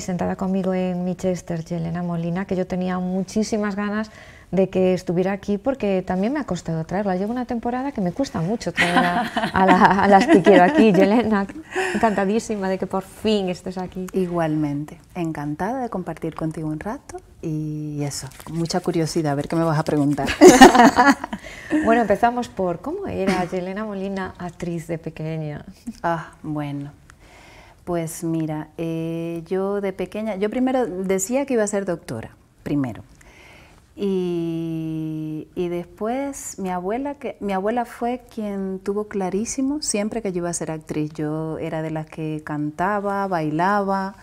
sentada conmigo en Michester, Yelena Molina, que yo tenía muchísimas ganas de que estuviera aquí porque también me ha costado traerla. Llevo una temporada que me cuesta mucho traer a, las que quiero aquí. Yelena, encantadísima de que por fin estés aquí. Igualmente, encantada de compartir contigo un rato y eso, mucha curiosidad, a ver qué me vas a preguntar. bueno, empezamos por cómo era Yelena Molina actriz de pequeña. Ah, bueno. Pues mira, eh, yo de pequeña, yo primero decía que iba a ser doctora, primero. Y, después mi abuela, que, mi abuela fue quien tuvo clarísimo siempre que yo iba a ser actriz. Yo era de las que cantaba, bailaba,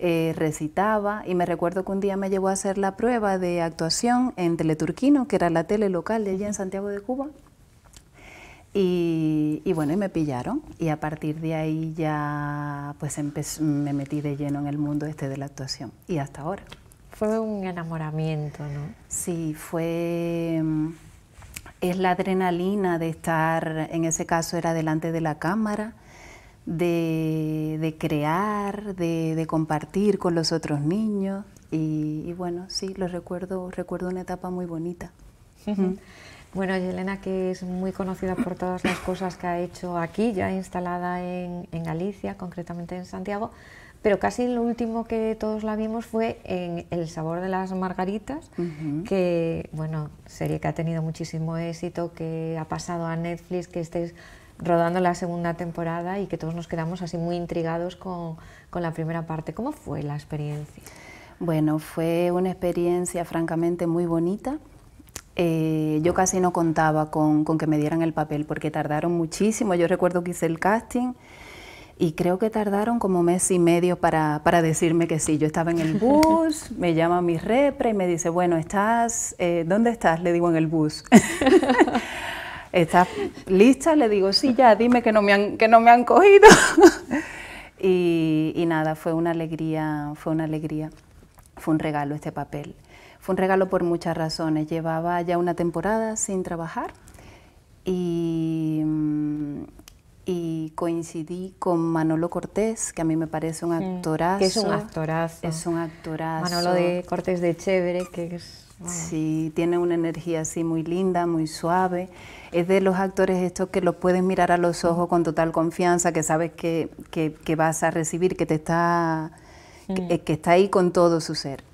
eh, recitaba y me recuerdo que un día me llevó a hacer la prueba de actuación en Teleturquino, que era la tele local de allí en Santiago de Cuba. Y, bueno, y me pillaron. Y a partir de ahí ya pues me metí de lleno en el mundo este de la actuación. Y hasta ahora. Fue un enamoramiento, ¿no? Sí, fue... Es la adrenalina de estar, en ese caso era delante de la cámara, de, crear, de, compartir con los otros niños. Y, y bueno, sí, lo recuerdo, recuerdo una etapa muy bonita. Bueno, Yelena, que es muy conocida por todas las cosas que ha hecho aquí, ya instalada en, Galicia, concretamente en Santiago, pero casi lo último que todos la vimos fue en El sabor de las margaritas, que, bueno, serie que ha tenido muchísimo éxito, que ha pasado a Netflix, que estéis rodando la segunda temporada y que todos nos quedamos así muy intrigados con, con la primera parte. ¿Cómo fue la experiencia? Bueno, fue una experiencia francamente muy bonita eh, yo casi no contaba con, que me dieran el papel porque tardaron muchísimo. Yo recuerdo que hice el casting y creo que tardaron como mes y medio para, decirme que sí. Yo estaba en el bus, me llama mi repre y me dice, bueno, estás, eh, ¿dónde estás? Le digo en el bus. ¿Estás lista? Le digo, sí, ya, dime que no me han, que no me han cogido. y, y nada, fue una alegría, fue una alegría, fue un regalo este papel. Fue un regalo por muchas razones. Llevaba ya una temporada sin trabajar y, mm, coincidí con Manolo Cortés, que a mí me parece un actorazo. es un actorazo. Es un actorazo. Manolo de Cortés de Chévere, que es... Sí, tiene una energía así muy linda, muy suave. Es de los actores estos que los puedes mirar a los ojos con total confianza, que sabes que, vas a recibir, que te está, que mm. está ahí con todo su ser.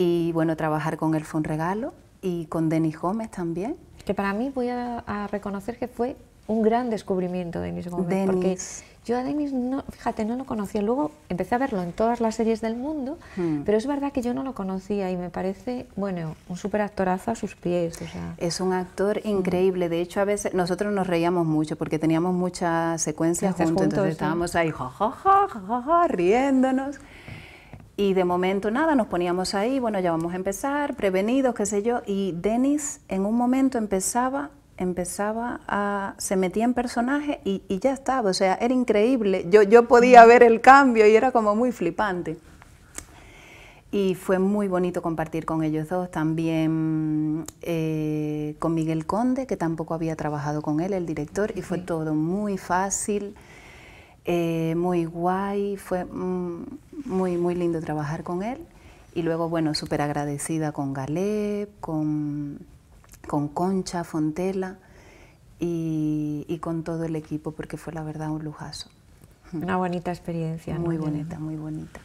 Y bueno, trabajar con él fue un regalo y con Denis Gómez también. Que para mí voy a, reconocer que fue un gran descubrimiento Denis Gómez, Dennis. porque yo a Denis, no, fíjate, no lo conocía, luego empecé a verlo en todas las series del mundo, hmm. pero es verdad que yo no lo conocía y me parece, bueno, un súper actorazo a sus pies. Es un actor increíble, de hecho a veces nosotros nos reíamos mucho porque teníamos muchas secuencias juntos, entonces estábamos ahí, ja, riéndonos. Y de momento nada, nos poníamos ahí, bueno, ya vamos a empezar, prevenidos, qué sé yo. Y Denis en un momento empezaba, empezaba a, se metía en personaje y, ya estaba, o sea, era increíble. Yo, yo podía ver el cambio y era como muy flipante. Y fue muy bonito compartir con ellos dos, también eh, con Miguel Conde, que tampoco había trabajado con él, el director, y fue todo muy fácil, eh, muy guay, fue... Mm, muy, muy lindo trabajar con él. Y luego, bueno, súper agradecida con Galep, con, con Concha, Fontela y, con todo el equipo, porque fue la verdad un lujazo. Una bonita experiencia. Muy bonita, muy bonita.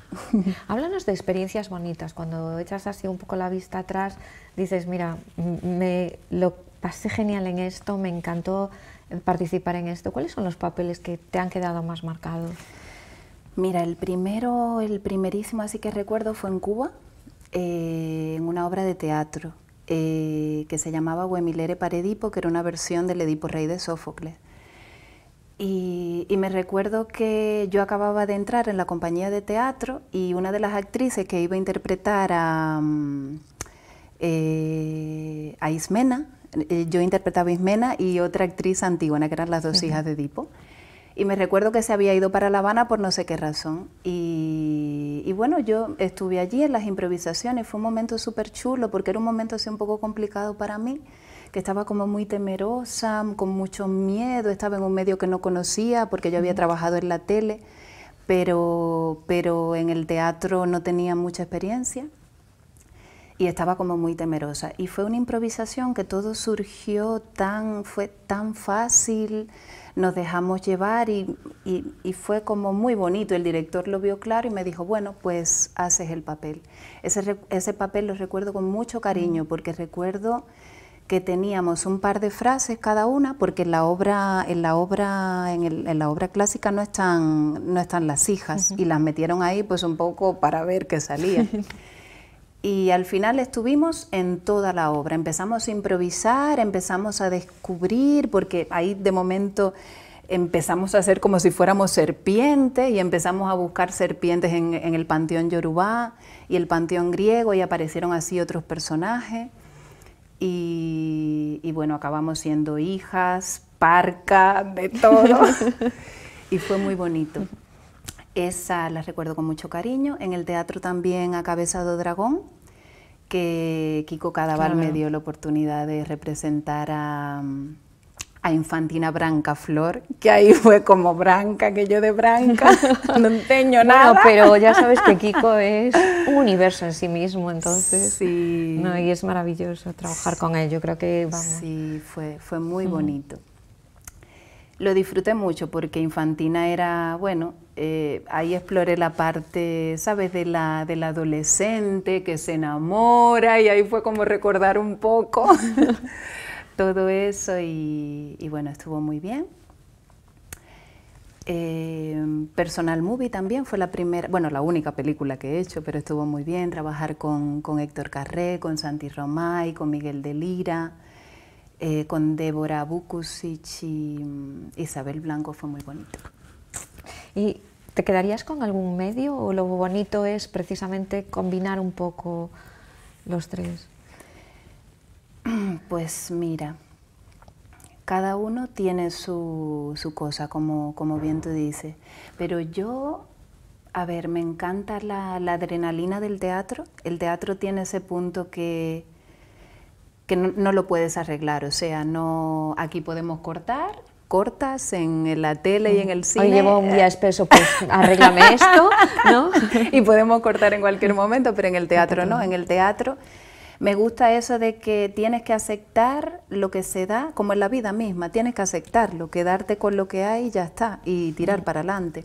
Háblanos de experiencias bonitas. Cuando echas así un poco la vista atrás, dices, mira, me lo pasé genial en esto, me encantó eh, participar en esto. ¿Cuáles son los papeles que te han quedado más marcados? Mira, el primero, el primerísimo así que recuerdo fue en Cuba, eh, en una obra de teatro eh, que se llamaba Huemilere para Edipo, que era una versión del Edipo Rey de Sófocles. Y, me recuerdo que yo acababa de entrar en la compañía de teatro y una de las actrices que iba a interpretar a, mm, eh, Ismena, yo interpretaba a Ismena y otra actriz antigua, que eran las dos hijas de Edipo. Y me recuerdo que se había ido para La Habana por no sé qué razón. Y, bueno, yo estuve allí en las improvisaciones, fue un momento súper chulo porque era un momento así un poco complicado para mí, que estaba como muy temerosa, con mucho miedo, estaba en un medio que no conocía porque yo había trabajado en la tele, pero, pero en el teatro no tenía mucha experiencia y estaba como muy temerosa. Y fue una improvisación que todo surgió tan, fue tan fácil, nos dejamos llevar y, y, fue como muy bonito. El director lo vio claro y me dijo, bueno, pues haces el papel. Ese, ese papel lo recuerdo con mucho cariño mm. porque recuerdo que teníamos un par de frases cada una, porque en la obra, en la obra, en, la obra clásica no están, no están las hijas, y las metieron ahí pues un poco para ver qué salía. y al final estuvimos en toda la obra. Empezamos a improvisar, empezamos a descubrir, porque ahí de momento empezamos a hacer como si fuéramos serpientes y empezamos a buscar serpientes en, el panteón yorubá y el panteón griego y aparecieron así otros personajes. Y, bueno, acabamos siendo hijas, parca, de todo. y fue muy bonito. Esa la recuerdo con mucho cariño. En el teatro también a Cabezado Dragón, que Kiko Cadaval me dio la oportunidad de representar a, Infantina Branca Flor, que ahí fue como Branca, que yo de Branca, no teño nada. pero ya sabes que Kiko es un universo en sí mismo, entonces. No, y es maravilloso trabajar con él, yo creo que Sí, fue, fue muy bonito. Lo disfruté mucho porque Infantina era, bueno, eh, ahí exploré la parte, ¿sabes?, de la, del adolescente que se enamora y ahí fue como recordar un poco todo eso y, bueno, estuvo muy bien. Eh, Personal Movie también fue la primera, bueno, la única película que he hecho, pero estuvo muy bien trabajar con, Héctor Carré, con Santi Romay, con Miguel de Lira. Eh, con Débora Bukusic y mm, Isabel Blanco fue muy bonito. ¿Y te quedarías con algún medio o lo bonito es precisamente combinar un poco los tres? Pues mira, cada uno tiene su, cosa, como, como bien tú dices, pero yo a ver, me encanta la, adrenalina del teatro. El teatro tiene ese punto que, no, no, lo puedes arreglar. O sea, no, aquí podemos cortar cortas en la tele y en el cine. Hoy llevo un día espeso, pues arréglame esto, ¿no? y podemos cortar en cualquier mm. momento, pero en el teatro no, en el teatro me gusta eso de que tienes que aceptar lo que se da, como en la vida misma, tienes que aceptarlo, quedarte con lo que hay y ya está, y tirar mm. para adelante.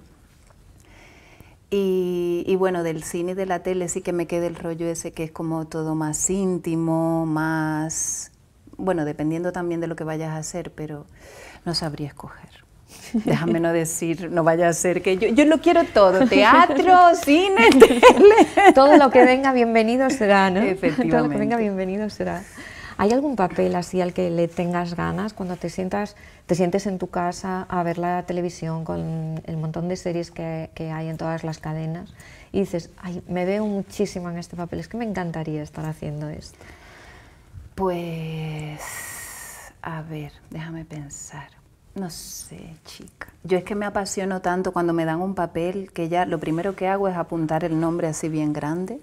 Y, y, bueno, del cine y de la tele sí que me queda el rollo ese que es como todo más íntimo, más bueno, dependiendo también de lo que vayas a hacer, pero no sabría escoger. Déjame no decir, no vaya a ser que yo, yo lo quiero todo, teatro, cine, tele. Todo lo que venga bienvenido será, ¿no? Efectivamente. Todo lo que venga bienvenido será. ¿Hay algún papel así al que le tengas ganas cuando te sientas, te sientes en tu casa a ver la televisión con el montón de series que, hay en todas las cadenas y dices, me veo muchísimo en este papel, es que me encantaría estar haciendo esto? Pues, a ver, déjame pensar. No sé, chica. Yo es que me apasiono tanto cuando me dan un papel que ya lo primero que hago es apuntar el nombre así bien grande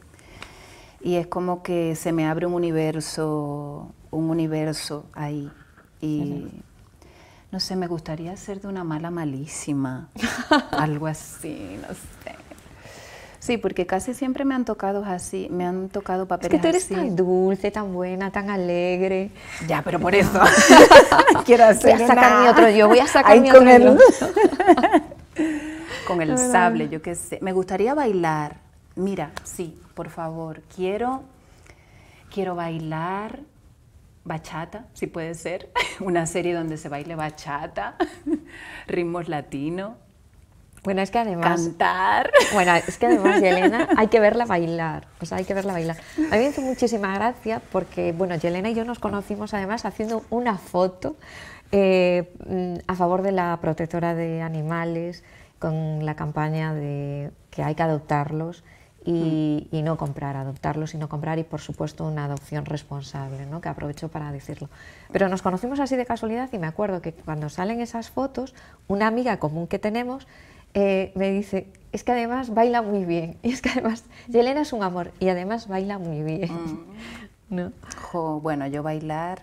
y es como que se me abre un universo, un universo ahí. Y no sé, me gustaría ser de una mala malísima, algo así, no sé. Sí, porque casi siempre me han tocado así, me han tocado papeles Es que tú eres tan dulce, tan buena, tan alegre. Ya, pero por eso quiero hacer voy a sacar mi otro yo, voy a sacar mi con otro el... con el sable, yo qué sé. Me gustaría bailar. Mira, sí, por favor, quiero quiero bailar bachata, si puede ser, una serie donde se baile bachata, ritmos latinos bueno, es que además... Cantar. Bueno, es que además, Yelena, hay que verla bailar. O sea, hay que verla bailar. A mí me hizo muchísima gracia porque, bueno, Yelena y yo nos conocimos además haciendo una foto eh, a favor de la protectora de animales con la campaña de que hay que adoptarlos y, mm. y, no comprar, adoptarlos y no comprar y por supuesto una adopción responsable, ¿no? que aprovecho para decirlo. Pero nos conocimos así de casualidad y me acuerdo que cuando salen esas fotos, una amiga común que tenemos eh, me dice, es que además baila muy bien, y es que además, Yelena es un amor, y además baila muy bien. Mm. ¿No? bueno, yo bailar,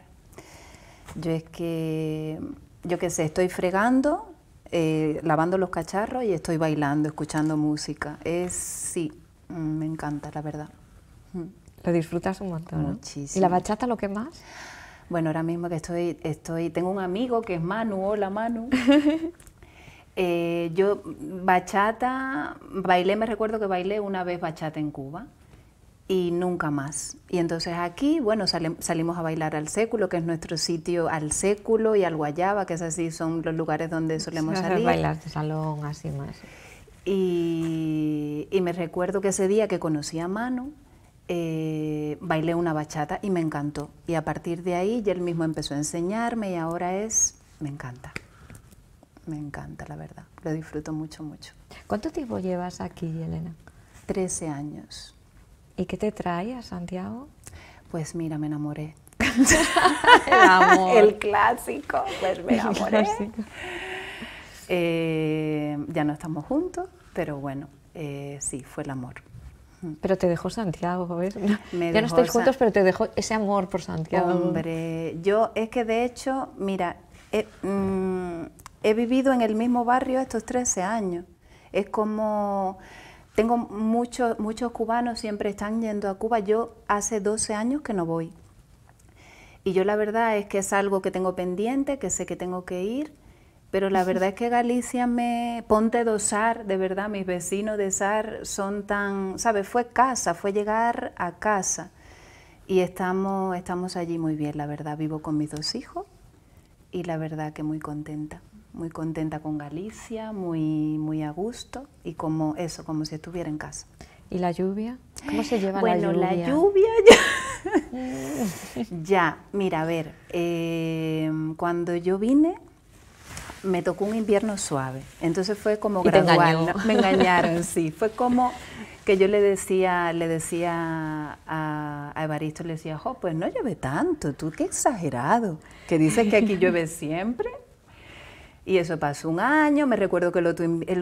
yo es que, yo qué sé, estoy fregando, eh, lavando los cacharros y estoy bailando, escuchando música. Es, sí, mm, me encanta, la verdad. Mm. Lo disfrutas un montón, Muchísimo. ¿Y la bachata lo que más? Bueno, ahora mismo que estoy, estoy, tengo un amigo que es Manu, hola Manu, Eh, yo bachata, bailé, me recuerdo que bailé una vez bachata en Cuba y nunca más. Y entonces aquí, bueno, salimos a bailar al século, que es nuestro sitio, al século y al guayaba, que es así, son los lugares donde solemos salir. bailar de salón, así más. Y, me recuerdo que ese día que conocí a Manu, eh, bailé una bachata y me encantó. Y a partir de ahí, ya él mismo empezó a enseñarme y ahora es, me encanta me encanta, la verdad. Lo disfruto mucho, mucho. ¿Cuánto tiempo llevas aquí, Elena? Trece años. ¿Y qué te trae a Santiago? Pues mira, me enamoré. el, amor. el clásico, pues me enamoré. Eh, ya no estamos juntos, pero bueno, eh, sí, fue el amor. Pero te dejó Santiago, ¿ves? ya no estáis juntos, pero te dejó ese amor por Santiago. Hombre, yo es que de hecho, mira, eh, mm, he vivido en el mismo barrio estos 13 años. Es como, tengo muchos, muchos cubanos siempre están yendo a Cuba. Yo hace 12 años que no voy. Y yo la verdad es que es algo que tengo pendiente, que sé que tengo que ir, pero la verdad es que Galicia me ponte dosar, de verdad, mis vecinos de SAR son tan, ¿sabes? Fue casa, fue llegar a casa. Y estamos, estamos allí muy bien, la verdad. Vivo con mis dos hijos y la verdad que muy contenta muy contenta con Galicia, muy, muy a gusto y como eso, como si estuviera en casa. ¿Y la lluvia? ¿Cómo se lleva la lluvia? Bueno, la lluvia ya... Mm. ya, mira, a ver, em, cuando yo vine me tocó un invierno suave, entonces fue como gradual, me engañaron, sí, fue como que yo le decía, le decía a, a Evaristo, le decía, jo, pues no llueve tanto, tú qué exagerado, que dices que aquí llueve siempre. Y eso pasó un año, me recuerdo que el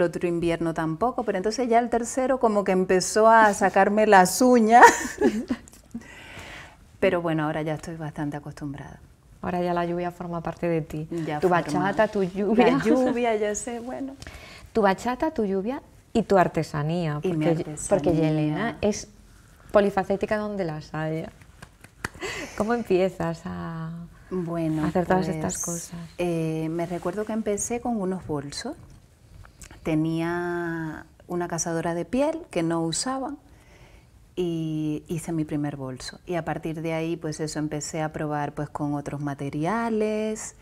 otro, invierno tampoco, pero entonces ya el tercero como que empezó a sacarme las uñas. pero bueno, ahora ya estoy bastante acostumbrada. Ahora ya la lluvia forma parte de ti. tu bachata, tu lluvia. lluvia, ya sé, bueno. Tu bachata, tu lluvia y tu artesanía. porque, mi porque Yelena es polifacética donde las haya. ¿Cómo empiezas a...? Bueno, hacer estas pues, cosas? Eh, me recuerdo que empecé con unos bolsos. Tenía una cazadora de piel que no usaba y hice mi primer bolso. Y a partir de ahí, pues eso, empecé a probar pues con otros materiales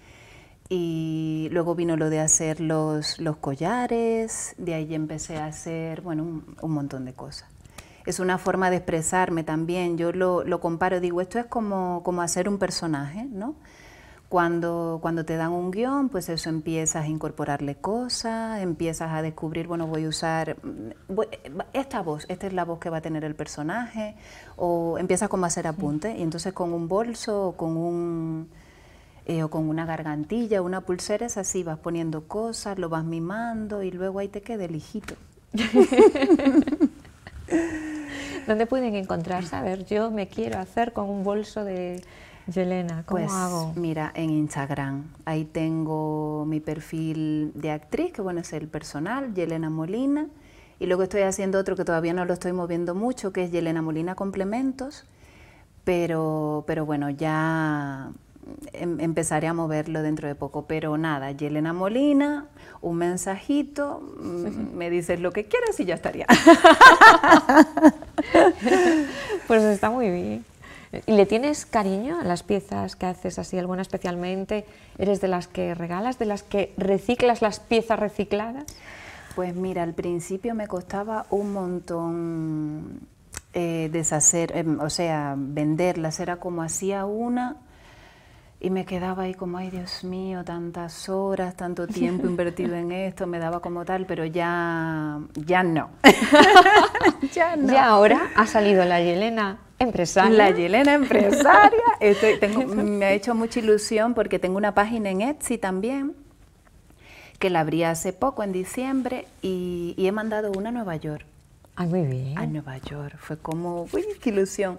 y luego vino lo de hacer los, los collares, de ahí empecé a hacer, bueno, un montón de cosas es una forma de expresarme también. Yo lo, comparo, digo, esto es como, como hacer un personaje, ¿no? Cuando, cuando, te dan un guión, pues eso empiezas a incorporarle cosas, empiezas a descubrir, bueno, voy a usar mm, esta voz, esta es la voz que va a tener el personaje, o empiezas como a hacer apuntes, y entonces con un bolso o con un... Eh, o con una gargantilla, una pulsera, es así, vas poniendo cosas, lo vas mimando y luego ahí te queda el hijito. ¿Dónde pueden encontrar? ver, yo me quiero hacer con un bolso de Yelena, ¿cómo pues, hago? Mira, en Instagram. Ahí tengo mi perfil de actriz, que bueno, es el personal, Yelena Molina. Y luego estoy haciendo otro que todavía no lo estoy moviendo mucho, que es Yelena Molina Complementos. Pero, pero bueno, ya Em, empezaré a moverlo dentro de poco. Pero nada, Yelena Molina, un mensajito, mm, me dices lo que quieras y ya estaría. pues está muy bien. ¿Y le tienes cariño a las piezas que haces así, alguna especialmente? ¿Eres de las que regalas, de las que reciclas las piezas recicladas? Pues mira, al principio me costaba un montón eh, deshacer, em, o sea, venderlas. Era como hacía una y me quedaba ahí como, ay Dios mío, tantas horas, tanto tiempo invertido en esto, me daba como tal, pero ya, ya no. ya no. Y ahora ha salido la Yelena empresaria. La Yelena empresaria. me ha hecho mucha ilusión porque tengo una página en Etsy también, que la abrí hace poco, en diciembre, y he mandado una a Nueva York. Ah, muy bien. a Nueva York. Fue como, uy, qué ilusión.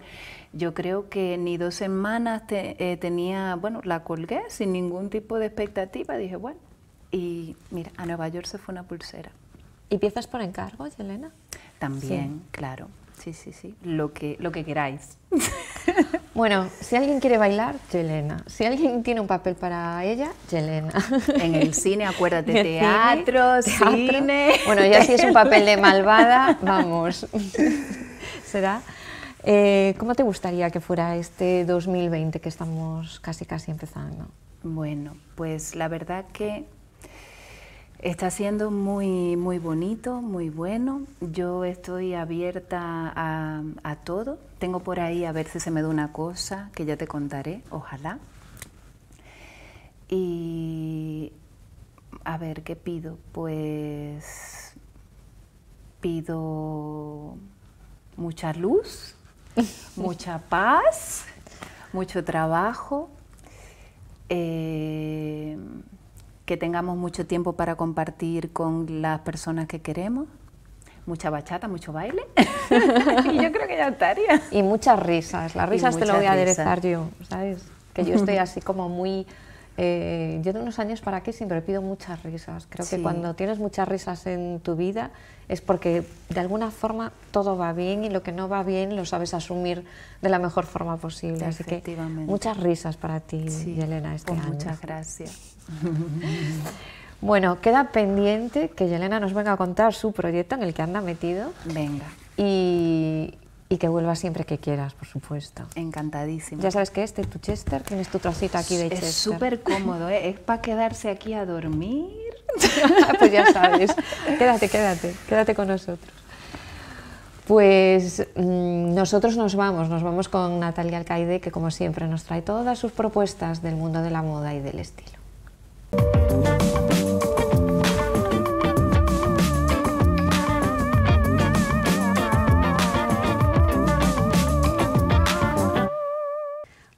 Yo creo que ni dos semanas eh, tenía, bueno, la colgué sin ningún tipo de expectativa. Dije, bueno, y mira, a Nueva York se fue una pulsera. ¿Y piezas por encargo, Yelena? También, claro. Sí, sí, sí. Lo que, lo que queráis. Bueno, si alguien quiere bailar, Yelena. Si alguien tiene un papel para ella, Yelena. En el cine, acuérdate, teatro, cine. Bueno, ya si es un papel de malvada, vamos. Será. Eh, ¿Cómo te gustaría que fuera este 2020 que estamos casi casi empezando? Bueno, pues la verdad que Está siendo muy, muy bonito, muy bueno. Yo estoy abierta a, todo. Tengo por ahí a ver si se me da una cosa que ya te contaré, ojalá. Y a ver, ¿qué pido? Pues pido mucha luz, mucha paz, mucho trabajo. Eh, que tengamos mucho tiempo para compartir con las personas que queremos, mucha bachata, mucho baile. y yo creo que ya estaría. Y muchas risas. Las risas te lo voy a aderezar yo, ¿sabes? Que yo estoy así como muy... Eh, yo de unos años para aquí siempre pido muchas risas. Creo que cuando tienes muchas risas en tu vida es porque de alguna forma todo va bien y lo que no va bien lo sabes asumir de la mejor forma posible. Así que muchas risas para ti, Elena, este pues año. Muchas gracias. Bueno, queda pendiente que Yelena nos venga a contar su proyecto en el que anda metido. Venga. Y, que vuelva siempre que quieras, por supuesto. Encantadísimo. Ya sabes que este tu Chester, tienes tu trocito aquí de es Chester. Es súper cómodo, ¿eh? es para quedarse aquí a dormir. pues ya sabes. Quédate, quédate, quédate con nosotros. Pues mm, nosotros nos vamos, nos vamos con Natalia Alcaide, que como siempre nos trae todas sus propuestas del mundo de la moda y del estilo.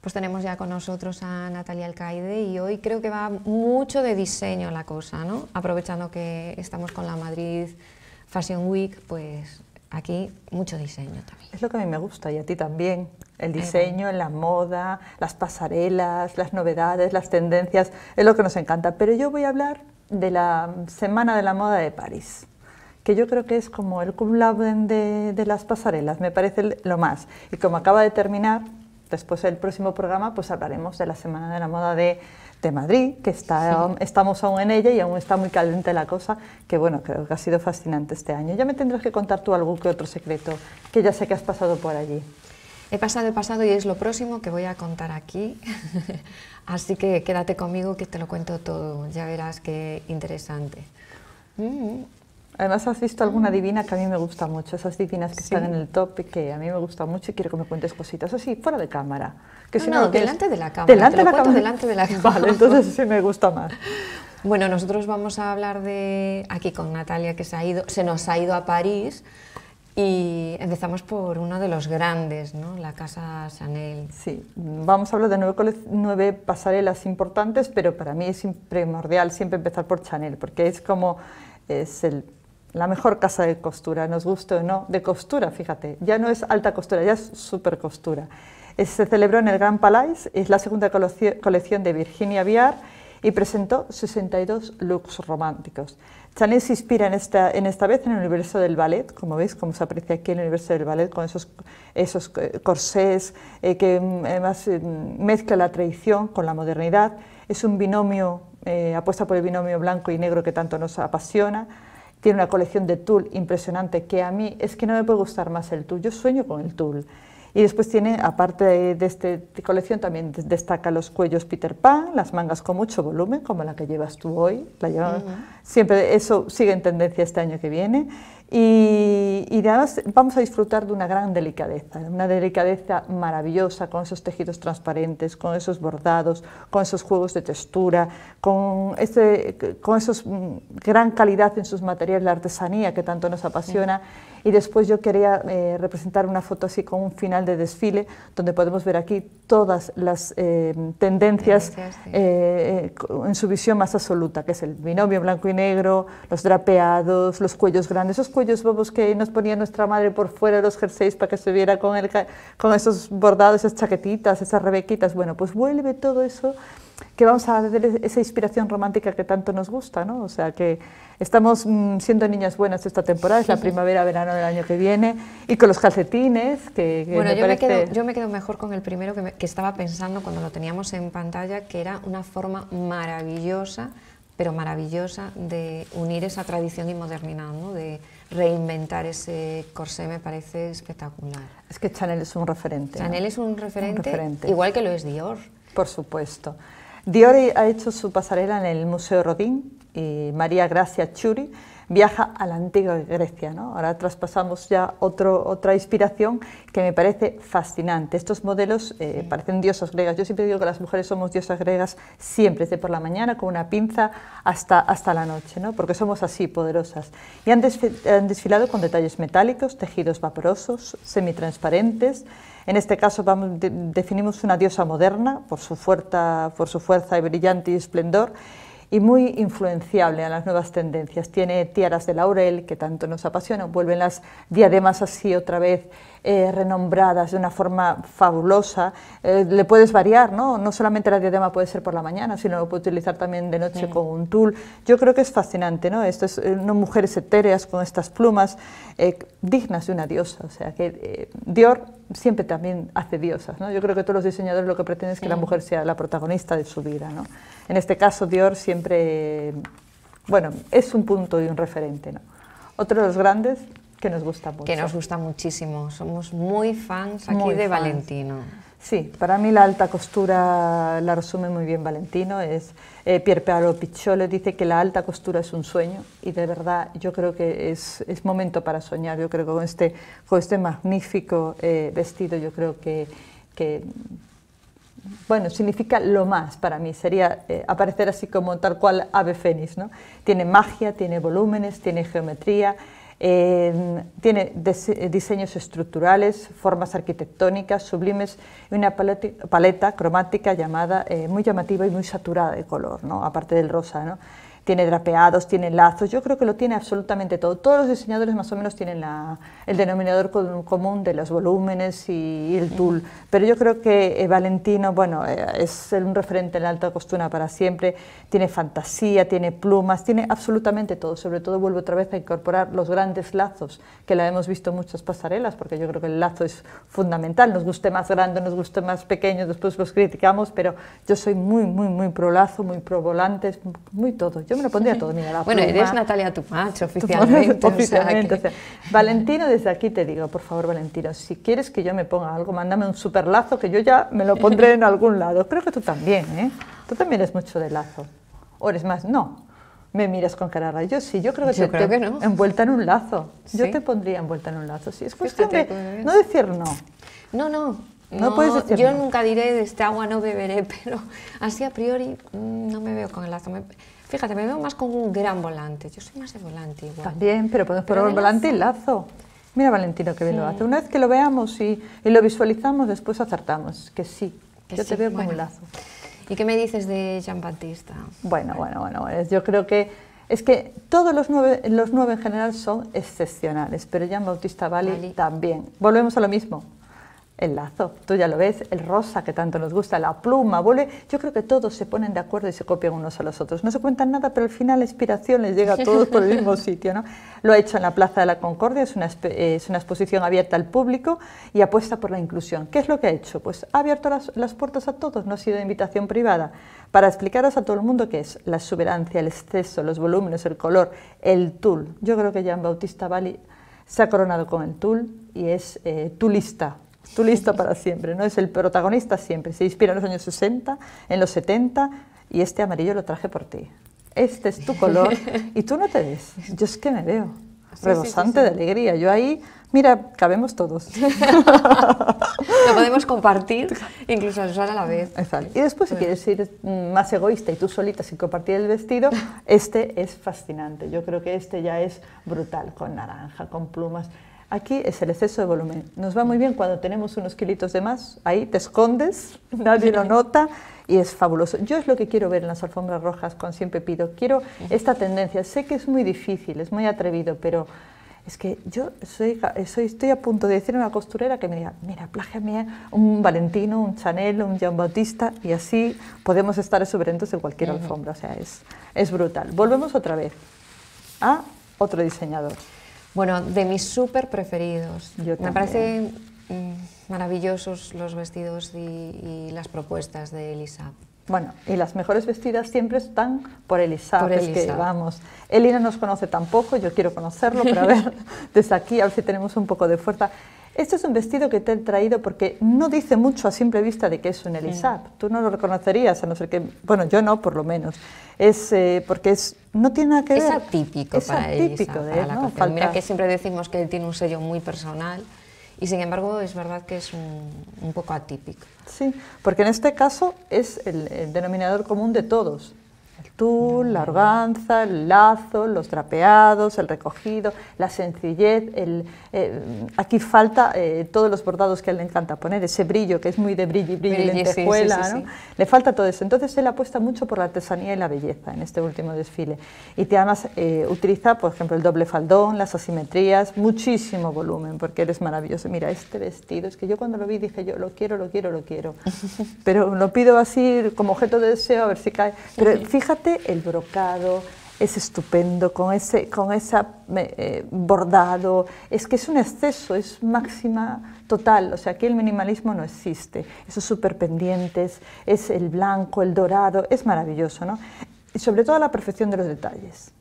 Pues tenemos ya con nosotros a Natalia Alcaide y hoy creo que va mucho de diseño la cosa, ¿no? Aprovechando que estamos con la Madrid Fashion Week, pues aquí mucho diseño también. Es lo que a mí me gusta y a ti también. El diseño, la moda, las pasarelas, las novedades, las tendencias, es lo que nos encanta. Pero yo voy a hablar de la Semana de la Moda de París que yo creo que es como el cum de, las pasarelas, me parece lo más. Y como acaba de terminar, después del próximo programa, pues hablaremos de la Semana de la Moda de de Madrid, que está, estamos aún en ella y aún está muy caliente la cosa, que bueno, creo que ha sido fascinante este año. Ya me tendrás que contar tú algún que otro secreto, que ya sé que has pasado por allí. He pasado, he pasado y es lo próximo que voy a contar aquí. Así que quédate conmigo que te lo cuento todo, ya verás qué interesante. Mm, Además, has visto alguna divina que a mí me gusta mucho, esas divinas que están en el top y que a mí me gusta mucho y quiero que me cuentes cositas así, fuera de cámara. Que no, delante, de la cámara, delante, de la cámara. Vale, entonces sí me gusta más. Bueno, nosotros vamos a hablar de aquí con Natalia, que se, ha ido, se nos ha ido a París. Y empezamos por uno de los grandes, ¿no? la Casa Chanel. Sí, vamos a hablar de nueve, nueve, pasarelas importantes, pero para mí es primordial siempre empezar por Chanel, porque es como es el la mejor casa de costura, nos guste o no, de costura, fíjate, ya no es alta costura, ya es super costura. Se celebró en el Grand Palais, es la segunda colección de Virginia Viard y presentó 62 looks románticos. Chanel se inspira en esta, vez en el universo del ballet, como veis, como se aprecia aquí en el universo del ballet, con esos, eh, corsés eh, que mm, además eh, mezcla la tradición con la modernidad. Es un binomio, apuesta por el binomio blanco y negro que tanto nos apasiona tiene una colección de tul impresionante que a mí es que no me puede gustar más el tul, yo sueño con el tul. Y después tiene, aparte de, este esta colección, también destaca los cuellos Peter Pan, las mangas con mucho volumen, como la que llevas tú hoy. Siempre eso sigue en tendencia este año que viene. Y, además vamos a disfrutar de una gran delicadeza, una delicadeza maravillosa con esos tejidos transparentes, con esos bordados, con esos juegos de textura, con, ese, con esos mm, gran calidad en sus materiales, la artesanía que tanto nos apasiona. Y después yo quería eh, representar una foto así con un final de desfile, donde podemos ver aquí todas las eh, tendencias eh, en su visión más absoluta, que es el binomio blanco y negro, los drapeados, los cuellos grandes, esos cuellos bobos que nos ponía nuestra madre por fuera de los jerseys para que se viera con, el, con esos bordados, esas chaquetitas, esas rebequitas. Bueno, pues vuelve todo eso que vamos a hacer esa inspiración romántica que tanto nos gusta, ¿no? O sea, que estamos mm, siendo niñas buenas esta temporada, es la primavera, verano del año que viene, y con los calcetines, que, bueno, yo, me quedo, mejor con el primero que, estaba pensando cuando lo teníamos en pantalla, que era una forma maravillosa pero maravillosa, de unir esa tradición y modernidad, ¿no? de reinventar ese corsé me parece espectacular. Es que Chanel es un referente. Chanel es un referente, un referente, igual que lo es Dior. Por supuesto. Dior ha hecho su pasarela en el Museo Rodin y María Gracia Churi viaja a la antigua Grecia. ¿no? Ahora traspasamos ya otra inspiración que me parece fascinante. Estos modelos eh, parecen diosas griegas. Yo siempre digo que las mujeres somos diosas griegas siempre, desde por la mañana con una pinza hasta, hasta la noche, ¿no? porque somos así poderosas. Y han, desfilado con detalles metálicos, tejidos vaporosos, semitransparentes. En este caso definimos una diosa moderna por su, fuerza, por su fuerza y brillante y esplendor y muy influenciable a las nuevas tendencias. Tiene tiaras de laurel, que tanto nos apasionan, vuelven las diademas así otra vez eh, renombradas de una forma fabulosa. Eh, le puedes variar, ¿no? solamente la diadema puede ser por la mañana, sino lo puede utilizar también de noche con un tul. Yo creo que es fascinante, ¿no? es, eh, no mujeres etéreas con estas plumas dignas de una diosa. O sea, que Dior siempre también hace diosas, ¿no? Yo creo que todos los diseñadores lo que pretenden es que la mujer sea la protagonista de su vida, En este caso, Dior siempre, bueno, es un punto y un referente, Otro de los grandes, que nos gusta mucho. Que nos gusta muchísimo. Somos muy fans aquí de Valentino. Sí, para mí la alta costura la resume muy bien Valentino. Es, eh, Pierpaolo Picciolo dice que la alta costura es un sueño y de verdad yo creo que es, es momento para soñar. Yo creo que con este, con este magnífico eh, vestido yo creo que, bueno, significa lo más para mí, sería eh, aparecer así como tal cual ave fénix, ¿no? Tiene magia, tiene volúmenes, tiene geometría, tiene diseños estructurales, formas arquitectónicas sublimes y una paleta, cromática llamada, eh, muy llamativa y muy saturada de color, ¿no? aparte del rosa. ¿no? tiene drapeados, tiene lazos, yo creo que lo tiene absolutamente todo. Todos los diseñadores más o menos tienen la, el denominador común de los volúmenes y, el tul, pero yo creo que eh, Valentino, bueno, eh, es un referente en la alta costura para siempre, tiene fantasía, tiene plumas, tiene absolutamente todo, sobre todo vuelvo otra vez a incorporar los grandes lazos, que la hemos visto en muchas pasarelas, porque yo creo que el lazo es fundamental, nos guste más grande, nos guste más pequeño, después los criticamos, pero yo soy muy, muy, muy pro lazo, muy pro volantes, muy todo. Yo me lo pondría todo, mira, la Bueno, eres Natalia Tupacho, oficialmente. Valentino, desde aquí te digo, por favor, Valentino, si quieres que yo me ponga algo, mándame un super lazo que yo ya me lo pondré en algún lado. Creo que tú también, ¿eh? Tú también eres mucho de lazo. O eres más, no. Me miras con cara Yo sí, yo creo que yo creo que no. envuelta en un lazo. Yo te pondría envuelta en un lazo. Sí, es cuestión de no decir no. No, no, no, yo nunca diré de este agua no beberé, pero así a priori mm, no me veo con el lazo. Fíjate, me veo más con un gran volante. Yo soy más de volante igual. También, pero podemos probar volante y lazo. Mira Valentino qué bien lo hace. Una vez que lo veamos y, lo visualizamos, después acertamos. Que sí, yo te veo como un lazo. ¿Y qué me dices de Jean Bautista? Bueno, bueno, bueno, yo creo que es que todos los nueve, los nueve en general son excepcionales, pero Jean Bautista Vale también. Volvemos a lo mismo, el lazo, tú ya lo ves, el rosa que tanto nos gusta, la pluma, vole. Yo creo que todos se ponen de acuerdo y se copian unos a los otros. No se cuentan nada, pero al final la inspiración les llega a todos por el mismo sitio. ¿no? Lo ha hecho en la Plaza de la Concordia, es una, exposición abierta al público y apuesta por la inclusión. ¿Qué es lo que ha hecho? Pues ha abierto las, puertas a todos, no ha sido invitación privada para explicaros a todo el mundo qué es la exuberancia, el exceso, los volúmenes, el color, el tul. Yo creo que Jean Bautista Bali se ha coronado con el tul y es eh, tulista, Tú listo para siempre, ¿no? Es el protagonista siempre. Se inspira en los años 60, en los 70 y este amarillo lo traje por ti. Este es tu color y tú no te ves. Yo es que me veo. rebosante de alegría. Yo ahí, mira, cabemos todos. Lo podemos compartir, incluso a usar a la vez. Y después, si quieres ir más egoísta y tú solita sin compartir el vestido, este es fascinante. Yo creo que este ya es brutal, con naranja, con plumas. Aquí es el exceso de volumen. Nos va muy bien cuando tenemos unos kilitos de más, ahí te escondes, nadie lo nota y es fabuloso. Yo es lo que quiero ver en las alfombras rojas con Siempre Pido. Quiero esta tendencia. Sé que es muy difícil, es muy atrevido, pero es que yo soy, estoy a punto de decir a una costurera que me diga, mira, plájame un Valentino, un Chanel, un Jean Bautista, y así podemos estar exuberantes en cualquier alfombra, o sea, es, es brutal. Volvemos otra vez a otro diseñador. Bueno, de mis súper preferidos. Yo Me parecen mm, maravillosos los vestidos y, las propuestas de Elisa. Bueno, y las mejores vestidas siempre están por Elisa, es que vamos. Elina nos conoce tampoco, yo quiero conocerlo, pero a ver, desde aquí a ver si tenemos un poco de fuerza. Este es un vestido que te he traído porque no dice mucho a simple vista de que es un Elisab. Tú no lo reconocerías, a no ser que, bueno, yo no, por lo menos. Es eh, porque es no tiene nada que ver. Es atípico para atípico de ¿no? Mira que siempre decimos que él tiene un sello muy personal. Y sin embargo, es verdad que es un, poco atípico. Sí, porque en este caso es el denominador común de todos la organza, el lazo, los drapeados, el recogido, la sencillez. El, eh, aquí falta eh, todos los bordados que a él le encanta poner, ese brillo que es muy de brillo y brillo, en lentejuela. Le falta todo eso. Entonces él apuesta mucho por la artesanía y la belleza en este último desfile. Y te además eh, utiliza, por ejemplo, el doble faldón, las asimetrías, muchísimo volumen, porque eres maravilloso. Mira, este vestido, es que yo cuando lo vi dije yo, lo quiero, lo quiero, lo quiero. Pero lo pido así como objeto de deseo, a ver si cae. Pero fíjate el brocado es estupendo, con ese eh, bordado, es que es un exceso, es máxima total, o sea, aquí el minimalismo no existe, esos superpendientes, es el blanco, el dorado, es maravilloso, ¿no? Y sobre todo la perfección de los detalles.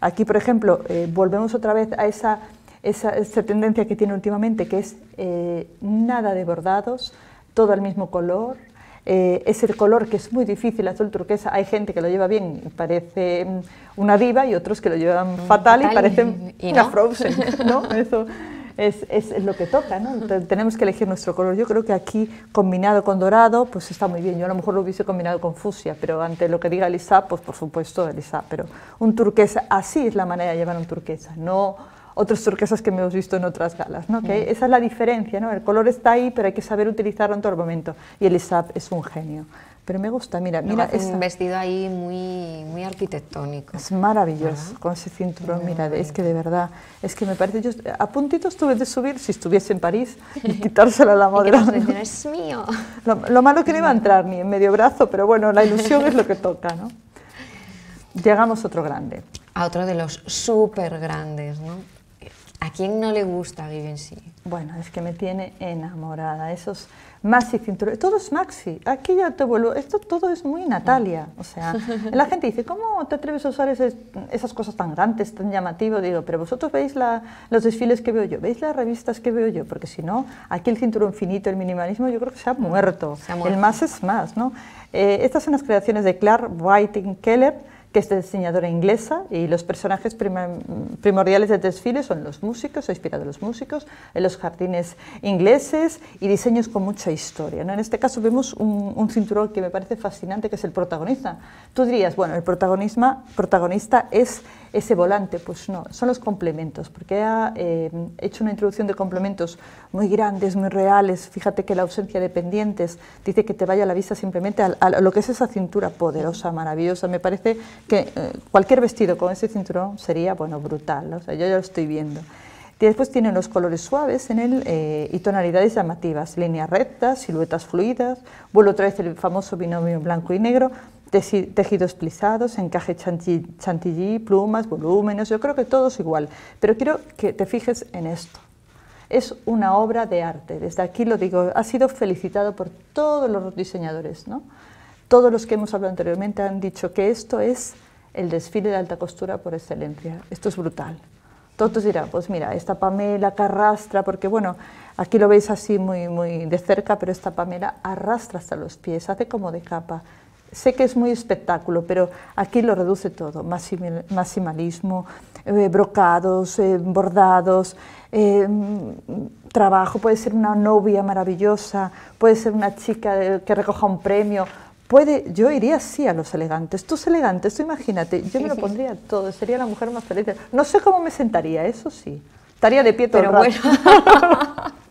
Aquí, por ejemplo, eh, volvemos otra vez a esa, tendencia que tiene últimamente, que es eh, nada de bordados, todo el mismo color, eh, es el color que es muy difícil, azul turquesa, hay gente que lo lleva bien y parece mm, una diva y otros que lo llevan mm, fatal, y parecen una Frozen, Eso es, lo que toca, ¿no? tenemos que elegir nuestro color. Yo creo que aquí, combinado con dorado, pues está muy bien. Yo a lo mejor lo hubiese combinado con fusia, pero ante lo que diga Elisa, pues por supuesto Elisa, pero un turquesa, así es la manera de llevar un turquesa, no otros turquesas que hemos visto en otras galas. ¿no? esa es la diferencia, ¿no? el color está ahí, pero hay que saber utilizarlo en todo momento. Y el ISAP es un genio. Pero me gusta, mira, mira. Es un vestido ahí muy, muy arquitectónico. Es maravilloso, con ese cinturón, mira, es que de verdad, es que me parece, yo a puntitos tuve de subir, si estuviese en París, y quitárselo a la modelo. es mío. Lo, malo malo que no iba a entrar ni en medio brazo, pero bueno, la ilusión es lo que toca, ¿no? Llegamos a otro grande. A otro de los súper grandes, ¿no? ¿A quién no le gusta Sí. Bueno, es que me tiene enamorada. Esos maxi cinturones, todo es maxi. Aquí ya te vuelvo, esto todo es muy Natalia. O sea, la gente dice, ¿cómo te atreves a usar esas cosas tan grandes, tan llamativas? Digo, pero vosotros veis los desfiles que veo yo, veis las revistas que veo yo, porque si no, aquí el cinturón finito, el minimalismo, yo creo que se ha mm, muerto. El más es más, ¿no? Eh, estas son las creaciones de Clark Whiting Keller que es diseñadora inglesa y los personajes primordiales del desfile son los músicos, se ha inspirado los músicos, en los jardines ingleses y diseños con mucha historia. En este caso vemos un, un, cinturón que me parece fascinante, que es el protagonista. Tú dirías, bueno, el protagonista es ese volante, pues no, son los complementos, porque ha eh, hecho una introducción de complementos muy grandes, muy reales, fíjate que la ausencia de pendientes dice que te vaya la vista simplemente a, lo que es esa cintura poderosa, maravillosa, me parece que eh, cualquier vestido con ese cinturón sería, bueno, brutal, o sea, yo ya lo estoy viendo. Y después tiene los colores suaves en él eh, y tonalidades llamativas, líneas rectas, siluetas fluidas, ...vuelvo otra vez el famoso binomio blanco y negro, tejidos plisados, encaje chantilly, plumas, volúmenes, yo creo que todo es igual, pero quiero que te fijes en esto. Es una obra de arte, desde aquí lo digo, ha sido felicitado por todos los diseñadores, Todos los que hemos hablado anteriormente han dicho que esto es el desfile de alta costura por excelencia, esto es brutal. Todos dirán, pues mira, esta Pamela que arrastra, porque bueno, aquí lo veis así muy, muy de cerca, pero esta Pamela arrastra hasta los pies, hace como de capa, sé que es muy espectáculo, pero aquí lo reduce todo, maximalismo, eh, brocados, eh, bordados, eh, trabajo, puede ser una novia maravillosa, puede ser una chica que recoja un premio, puede, yo iría así a los elegantes, tú elegante, tú imagínate, yo me lo pondría todo, sería la mujer más feliz. No sé cómo me sentaría, eso sí, estaría de pie todo pero el rato. Bueno.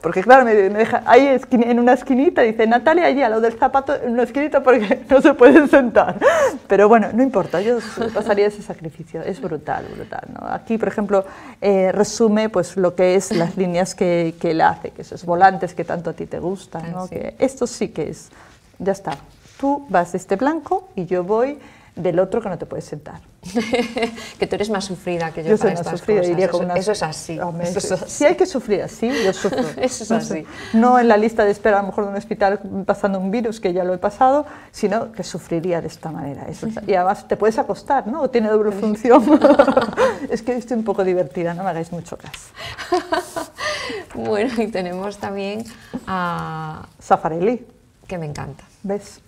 Porque claro, me, deja ahí en una esquinita, dice Natalia, allí a lo del zapato, en una esquinita porque no se pueden sentar. Pero bueno, no importa, yo pasaría ese sacrificio, es brutal, brutal. ¿no? Aquí, por ejemplo, eh, resume pues, lo que es las líneas que, que, él hace, que esos volantes que tanto a ti te gustan. ¿no? Ah, que esto sí que es, ya está, tú vas de este blanco y yo voy del otro que no te puedes sentar. que tú eres más sufrida que yo. para soy cosas. Eso es oh, así. Si hay que sufrir así, yo sufro. eso es así. No en la lista de espera a lo mejor de un hospital pasando un virus, que ya lo he pasado, sino que sufriría de esta manera. y además te puedes acostar, ¿no? O tiene doble pues función. es que estoy un poco divertida, no me hagáis mucho caso. bueno, y tenemos también a... Safarelli. Que me encanta. ¿Ves?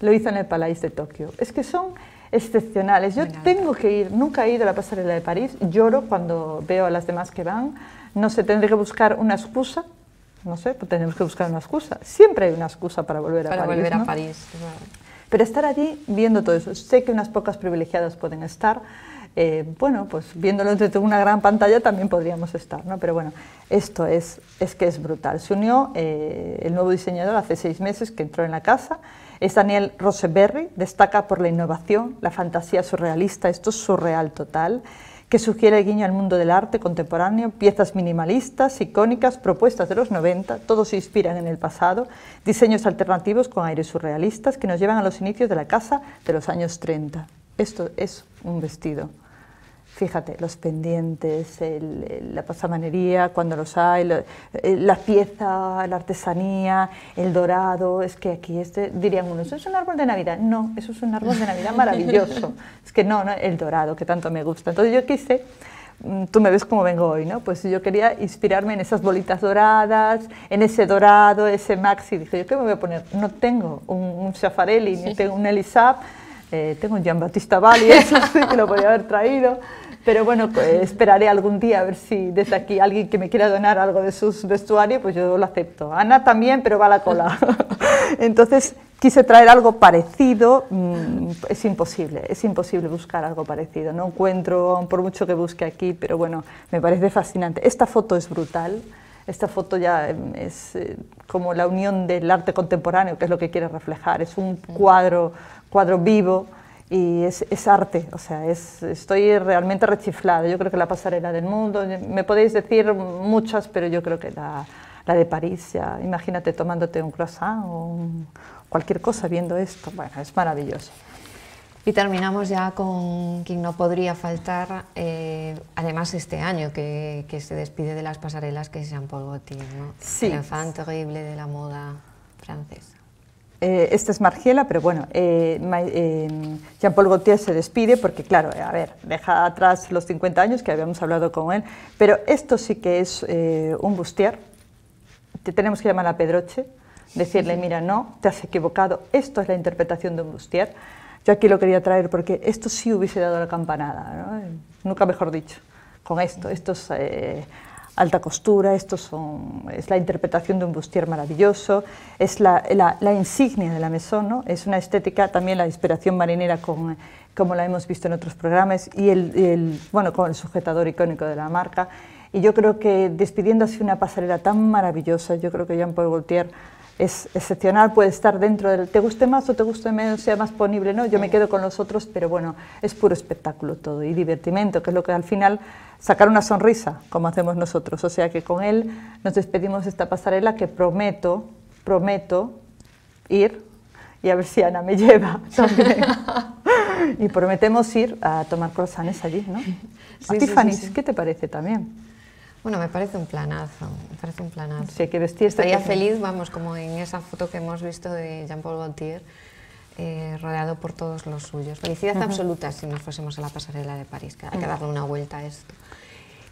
lo hizo en el Palais de Tokio. Es que son excepcionales. Yo tengo que ir, nunca he ido a la pasarela de París, lloro cuando veo a las demás que van. No sé, tendré que buscar una excusa, no sé, pues tenemos que buscar una excusa. Siempre hay una excusa para volver a París. Para volver a París. Pero estar allí viendo todo eso, sé que unas pocas privilegiadas pueden estar. Eh, bueno, pues viéndolo desde una gran pantalla también podríamos estar, ¿no? Pero bueno, esto es, es que es brutal. Se unió eh, el nuevo diseñador hace seis meses que entró en la casa es Daniel Roseberry, destaca por la innovación, la fantasía surrealista, esto es surreal total, que sugiere el guiño al mundo del arte contemporáneo, piezas minimalistas, icónicas, propuestas de los 90, todos se inspiran en el pasado, diseños alternativos con aires surrealistas que nos llevan a los inicios de la casa de los años 30. Esto es un vestido fíjate, los pendientes, la pasamanería, cuando los hay, eh, la pieza, la artesanía, el dorado, es que aquí este, dirían unos, es un árbol de Navidad. No, eso es un árbol de Navidad maravilloso. es que no, no, el dorado, que tanto me gusta. Entonces yo quise mm, tú me ves como vengo hoy, ¿no? Pues yo quería inspirarme en esas bolitas doradas, en ese dorado, ese maxi. Dije, ¿yo qué me voy a poner? No tengo un, un ni eh, tengo un Elisab, tengo un Giambattista Valli eso sí que lo podía haber traído. Pero bueno, pues, esperaré algún día a ver si desde aquí alguien que me quiera donar algo de sus vestuarios, pues yo lo acepto. Ana también, pero va a la cola. Entonces quise traer algo parecido, mm, es imposible, es imposible buscar algo parecido. No encuentro, por mucho que busque aquí, pero bueno, me parece fascinante. Esta foto es brutal. Esta foto ya em, es eh, como la unión del arte contemporáneo, que es lo que quiere reflejar. Es un cuadro, cuadro vivo y es, es, arte, o sea, es, estoy realmente rechiflada. Yo creo que la pasarela del mundo, me podéis decir muchas, pero yo creo que la, la de París, ya, imagínate tomándote un croissant o cualquier cosa viendo esto, bueno, es maravilloso. Y terminamos ya con quien no podría faltar, eh, además este año que, que, se despide de las pasarelas, que es Jean-Paul ¿no? El fan terrible de la moda francesa. Eh, esta es Margiela, pero bueno, eh, eh, Jean-Paul Gaultier se despide porque, claro, a ver, deja atrás los 50 años que habíamos hablado con él, pero esto sí que es un bustier. Te tenemos que llamar a Pedroche, decirle, mira, no, te has equivocado, esto es la interpretación de un bustier. Yo aquí lo quería traer porque esto sí hubiese dado la campanada, nunca mejor dicho, con esto, estos alta costura, esto son, es la interpretación de un bustier maravilloso, es la, insignia de la mesón, ¿no? es una estética, también la inspiración marinera con, como la hemos visto en otros programas, y el, bueno, con el sujetador icónico de la marca. Y yo creo que despidiendo así una pasarela tan maravillosa, yo creo que Jean-Paul Gaultier es excepcional, puede estar dentro del te guste más o te guste menos, sea más ponible, ¿no? Yo me quedo con los otros, pero bueno, es puro espectáculo todo y divertimento, que es lo que al final sacar una sonrisa, como hacemos nosotros. O sea que con él nos despedimos de esta pasarela que prometo, prometo ir y a ver si Ana me lleva y prometemos ir a tomar croissants allí, ¿no? Sí, ¿qué te parece también? Bueno, me parece un planazo, me parece un planazo. Sí, que vestir Estaría feliz, vamos, como en esa foto que hemos visto de Jean-Paul Gaultier, eh, rodeado por todos los suyos. Felicidad absoluta si nos fuésemos a la pasarela de París, que hay que darle una vuelta a esto.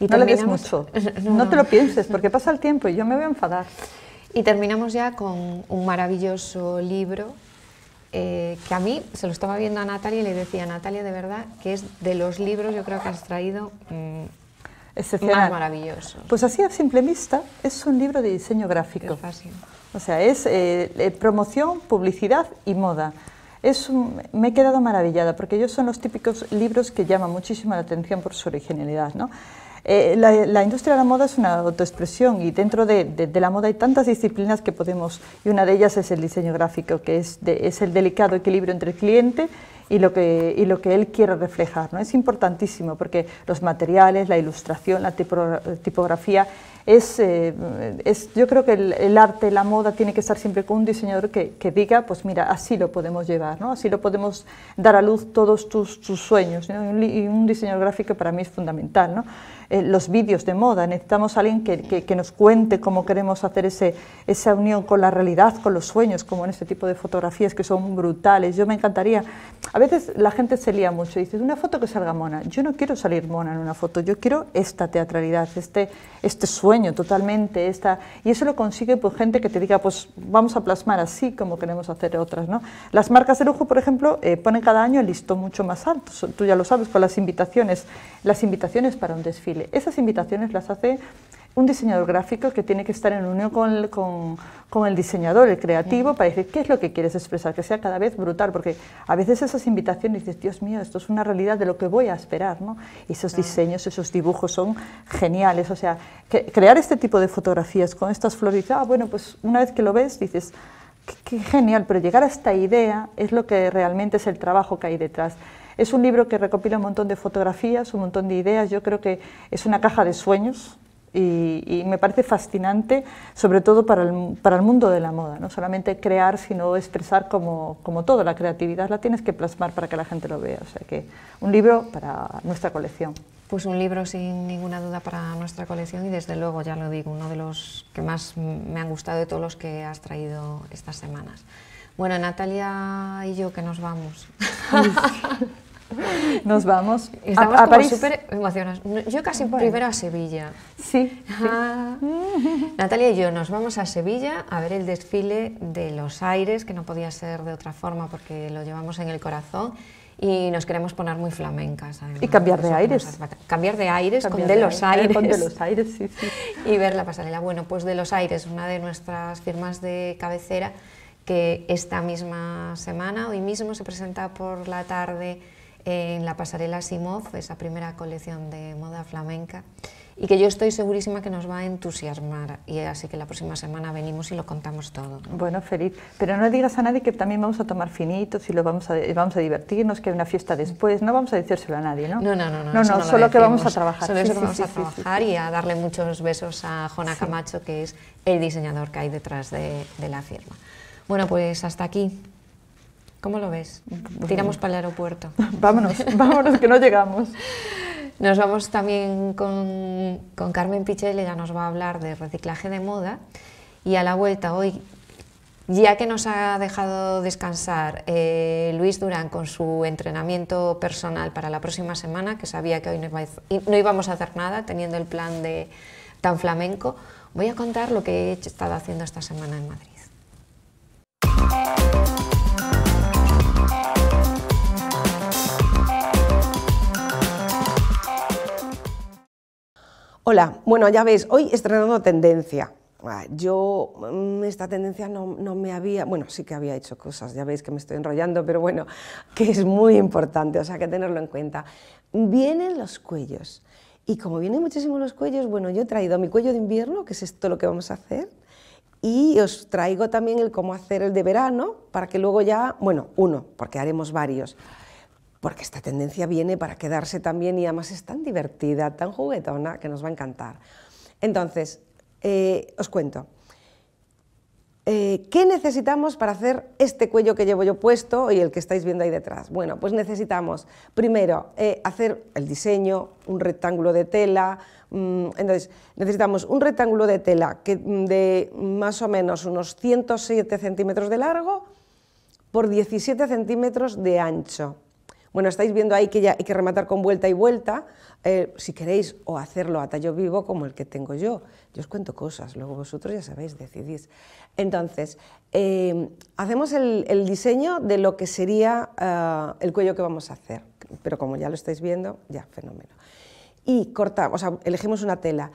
Y no lo mucho, no, te lo pienses, porque pasa el tiempo y yo me voy a enfadar. Y terminamos ya con un maravilloso libro eh, que a mí se lo estaba viendo a Natalia y le decía, Natalia, de verdad, que es de los libros, yo creo que has traído... Mm, excepcional. Más maravilloso. Pues así a simple vista es un libro de diseño gráfico. Es fácil. O sea, es eh, eh, promoción, publicidad y moda. Es me he quedado maravillada porque ellos son los típicos libros que llaman muchísimo la atención por su originalidad. ¿no? Eh, la, industria de la moda es una autoexpresión y dentro de, la moda hay tantas disciplinas que podemos, y una de ellas es el diseño gráfico, que es, es el delicado equilibrio entre el cliente y lo que, lo que él quiere reflejar. ¿no? Es importantísimo porque los materiales, la ilustración, la tipografía, es, eh, es yo creo que el, arte, la moda tiene que estar siempre con un diseñador que, diga, pues mira, así lo podemos llevar, así lo podemos dar a luz todos tus, sueños. Y un diseñador gráfico para mí es fundamental. ¿no? Eh, los vídeos de moda, necesitamos a alguien que, que, nos cuente cómo queremos hacer ese, esa unión con la realidad, con los sueños, como en este tipo de fotografías que son brutales. Yo me encantaría, a veces la gente se lía mucho y dice, una foto que salga mona. Yo no quiero salir mona en una foto, yo quiero esta teatralidad, este, este sueño totalmente, esta, y eso lo consigue pues, gente que te diga, pues vamos a plasmar así como queremos hacer otras. ¿no? Las marcas de lujo, por ejemplo, eh, ponen cada año el listón mucho más alto, tú ya lo sabes, con las invitaciones, las invitaciones para un desfile esas invitaciones las hace un diseñador gráfico que tiene que estar en unión con el, con, el diseñador, el creativo, para decir qué es lo que quieres expresar, que sea cada vez brutal, porque a veces esas invitaciones dices, Dios mío, esto es una realidad de lo que voy a esperar, ¿no? esos diseños, esos dibujos son geniales, o sea, crear este tipo de fotografías con estas flores, ah, bueno, pues una vez que lo ves dices, qué genial, pero llegar a esta idea es lo que realmente es el trabajo que hay detrás. Es un libro que recopila un montón de fotografías, un montón de ideas, yo creo que es una caja de sueños, y, me parece fascinante, sobre todo para el, para el, mundo de la moda, no solamente crear, sino expresar como, como, todo, la creatividad la tienes que plasmar para que la gente lo vea, o sea que un libro para nuestra colección. Pues un libro sin ninguna duda para nuestra colección y desde luego, ya lo digo, uno de los que más me han gustado de todos los que has traído estas semanas. Bueno, Natalia y yo que nos vamos. Nos vamos. Estamos a, como súper emocionadas. Yo casi por primero a Sevilla. Sí. Ah. Natalia y yo nos vamos a Sevilla a ver el desfile de los aires, que no podía ser de otra forma porque lo llevamos en el corazón. Y nos queremos poner muy flamencas. Y cambiar de aires. Cambiar de aires con de, los aires. Con de los aires, sí, sí. Y ver la pasarela. Bueno, pues de los aires, una de nuestras firmas de cabecera que esta misma semana, hoy mismo, se presenta por la tarde en la pasarela Simov, esa primera colección de moda flamenca, y que yo estoy segurísima que nos va a entusiasmar, y así que la próxima semana venimos y lo contamos todo. Bueno, feliz, pero no digas a nadie que también vamos a tomar finitos y lo vamos a, vamos a divertirnos, que hay una fiesta después, no vamos a decírselo a nadie, ¿no? No, no, no, no, no, solo que vamos a trabajar. Solo que vamos a trabajar y a darle muchos besos a Jona Camacho, que es el diseñador que hay detrás de la firma. Bueno, pues hasta aquí. ¿Cómo lo ves? Tiramos para el aeropuerto. Vámonos, vámonos, que no llegamos. Nos vamos también con, con Carmen Pichel, ella nos va a hablar de reciclaje de moda. Y a la vuelta hoy, ya que nos ha dejado descansar eh, Luis Durán con su entrenamiento personal para la próxima semana, que sabía que hoy no, iba, no íbamos a hacer nada teniendo el plan de tan flamenco, voy a contar lo que he estado haciendo esta semana en Madrid. Hola, bueno, ya veis, hoy estrenando tendencia. Ah, yo mm, esta tendencia no, no, me había, bueno, sí que había hecho cosas, ya veis que me estoy enrollando, pero bueno, que es muy importante, o sea, que tenerlo en cuenta. Vienen los cuellos. Y como vienen muchísimo los cuellos, bueno, yo he traído mi cuello de invierno, que es esto lo que vamos a hacer, y os traigo también el cómo hacer el de verano para que luego ya, bueno, uno, porque haremos varios, porque esta tendencia viene para quedarse también y además es tan divertida, tan juguetona, que nos va a encantar. Entonces, eh, os cuento. Eh, ¿Qué necesitamos para hacer este cuello que llevo yo puesto y el que estáis viendo ahí detrás? Bueno, pues necesitamos primero eh, hacer el diseño, un rectángulo de tela, Mm, entonces, necesitamos un rectángulo de tela mm, de más o menos unos 107 centímetros de largo por 17 centímetros de ancho. Bueno, estáis viendo ahí que ya hay que rematar con vuelta y vuelta, eh, si queréis, o hacerlo a tallo vivo como el que tengo yo. Yo os cuento cosas, luego vosotros ya sabéis, decidís. Entonces, eh, hacemos el, diseño de lo que sería ah, el cuello que vamos a hacer, pero como ya lo estáis viendo, ya, fenómeno y cortamos, o sea, elegimos una tela.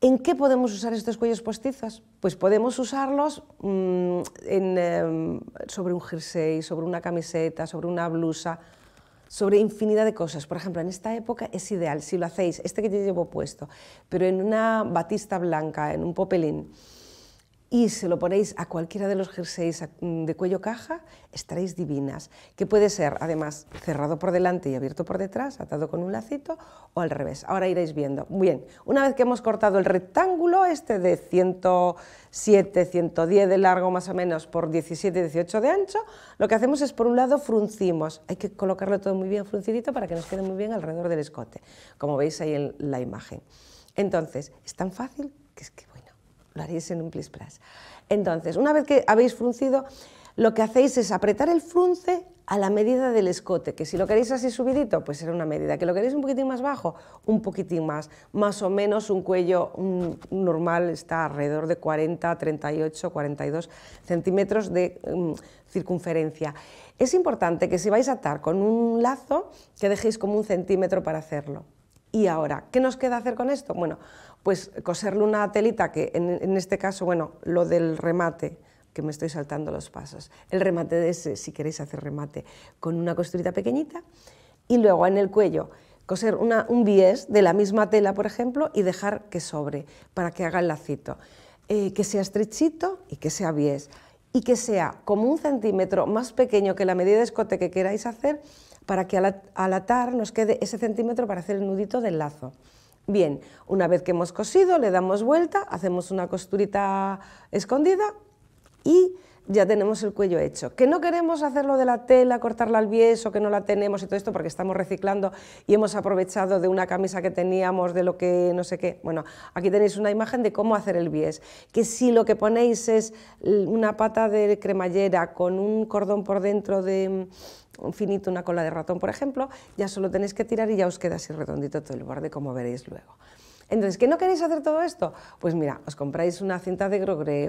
¿En qué podemos usar estos cuellos postizos? Pues podemos usarlos mm, em, sobre un jersey, sobre una camiseta, sobre una blusa, sobre infinidad de cosas. Por ejemplo, en esta época es ideal, si lo hacéis, este que yo llevo puesto, pero en una batista blanca, en un popelín, y se lo ponéis a cualquiera de los jerseys mm, de cuello caja, estaréis divinas, que puede ser además cerrado por delante y abierto por detrás, atado con un lacito o al revés. Ahora iréis viendo. Muy bien, una vez que hemos cortado el rectángulo este de 107, 110 de largo más o menos por 17, 18 de ancho, lo que hacemos es por un lado fruncimos, hay que colocarlo todo muy bien fruncidito para que nos quede muy bien alrededor del escote, como veis ahí en la imagen. Entonces, es tan fácil que es que lo haréis en un plis plas. Entonces, una vez que habéis fruncido, lo que hacéis es apretar el frunce a la medida del escote, que si lo queréis así subidito, pues será una medida, que lo queréis un poquitín más bajo, un poquitín más, más o menos un cuello normal está alrededor de 40, 38, 42 centímetros de mm, circunferencia. Es importante que si vais a atar con un lazo, que dejéis como un centímetro para hacerlo. Y ahora, ¿qué nos queda hacer con esto? Bueno, pues coserle una telita que en, este caso, bueno, lo del remate, que me estoy saltando los pasos, el remate de ese, si queréis hacer remate, con una costurita pequeñita, y luego en el cuello coser un bies de la misma tela, por ejemplo, y dejar que sobre para que haga el lacito. Eh, que sea estrechito y que sea bies, y que sea como un centímetro más pequeño que la medida de escote que queráis hacer, para que al atar nos quede ese centímetro para hacer el nudito del lazo. Bien, una vez que hemos cosido, le damos vuelta, hacemos una costurita escondida y ya tenemos el cuello hecho. Que no queremos hacerlo de la tela, cortarla al o que no la tenemos y todo esto, porque estamos reciclando y hemos aprovechado de una camisa que teníamos, de lo que no sé qué. Bueno, aquí tenéis una imagen de cómo hacer el bies. Que si lo que ponéis es una pata de cremallera con un cordón por dentro de un mm, finito, una cola de ratón, por ejemplo, ya solo tenéis que tirar y ya os queda así redondito todo el borde, como veréis luego. Entonces, ¿qué no queréis hacer todo esto? Pues mira, os compráis una cinta de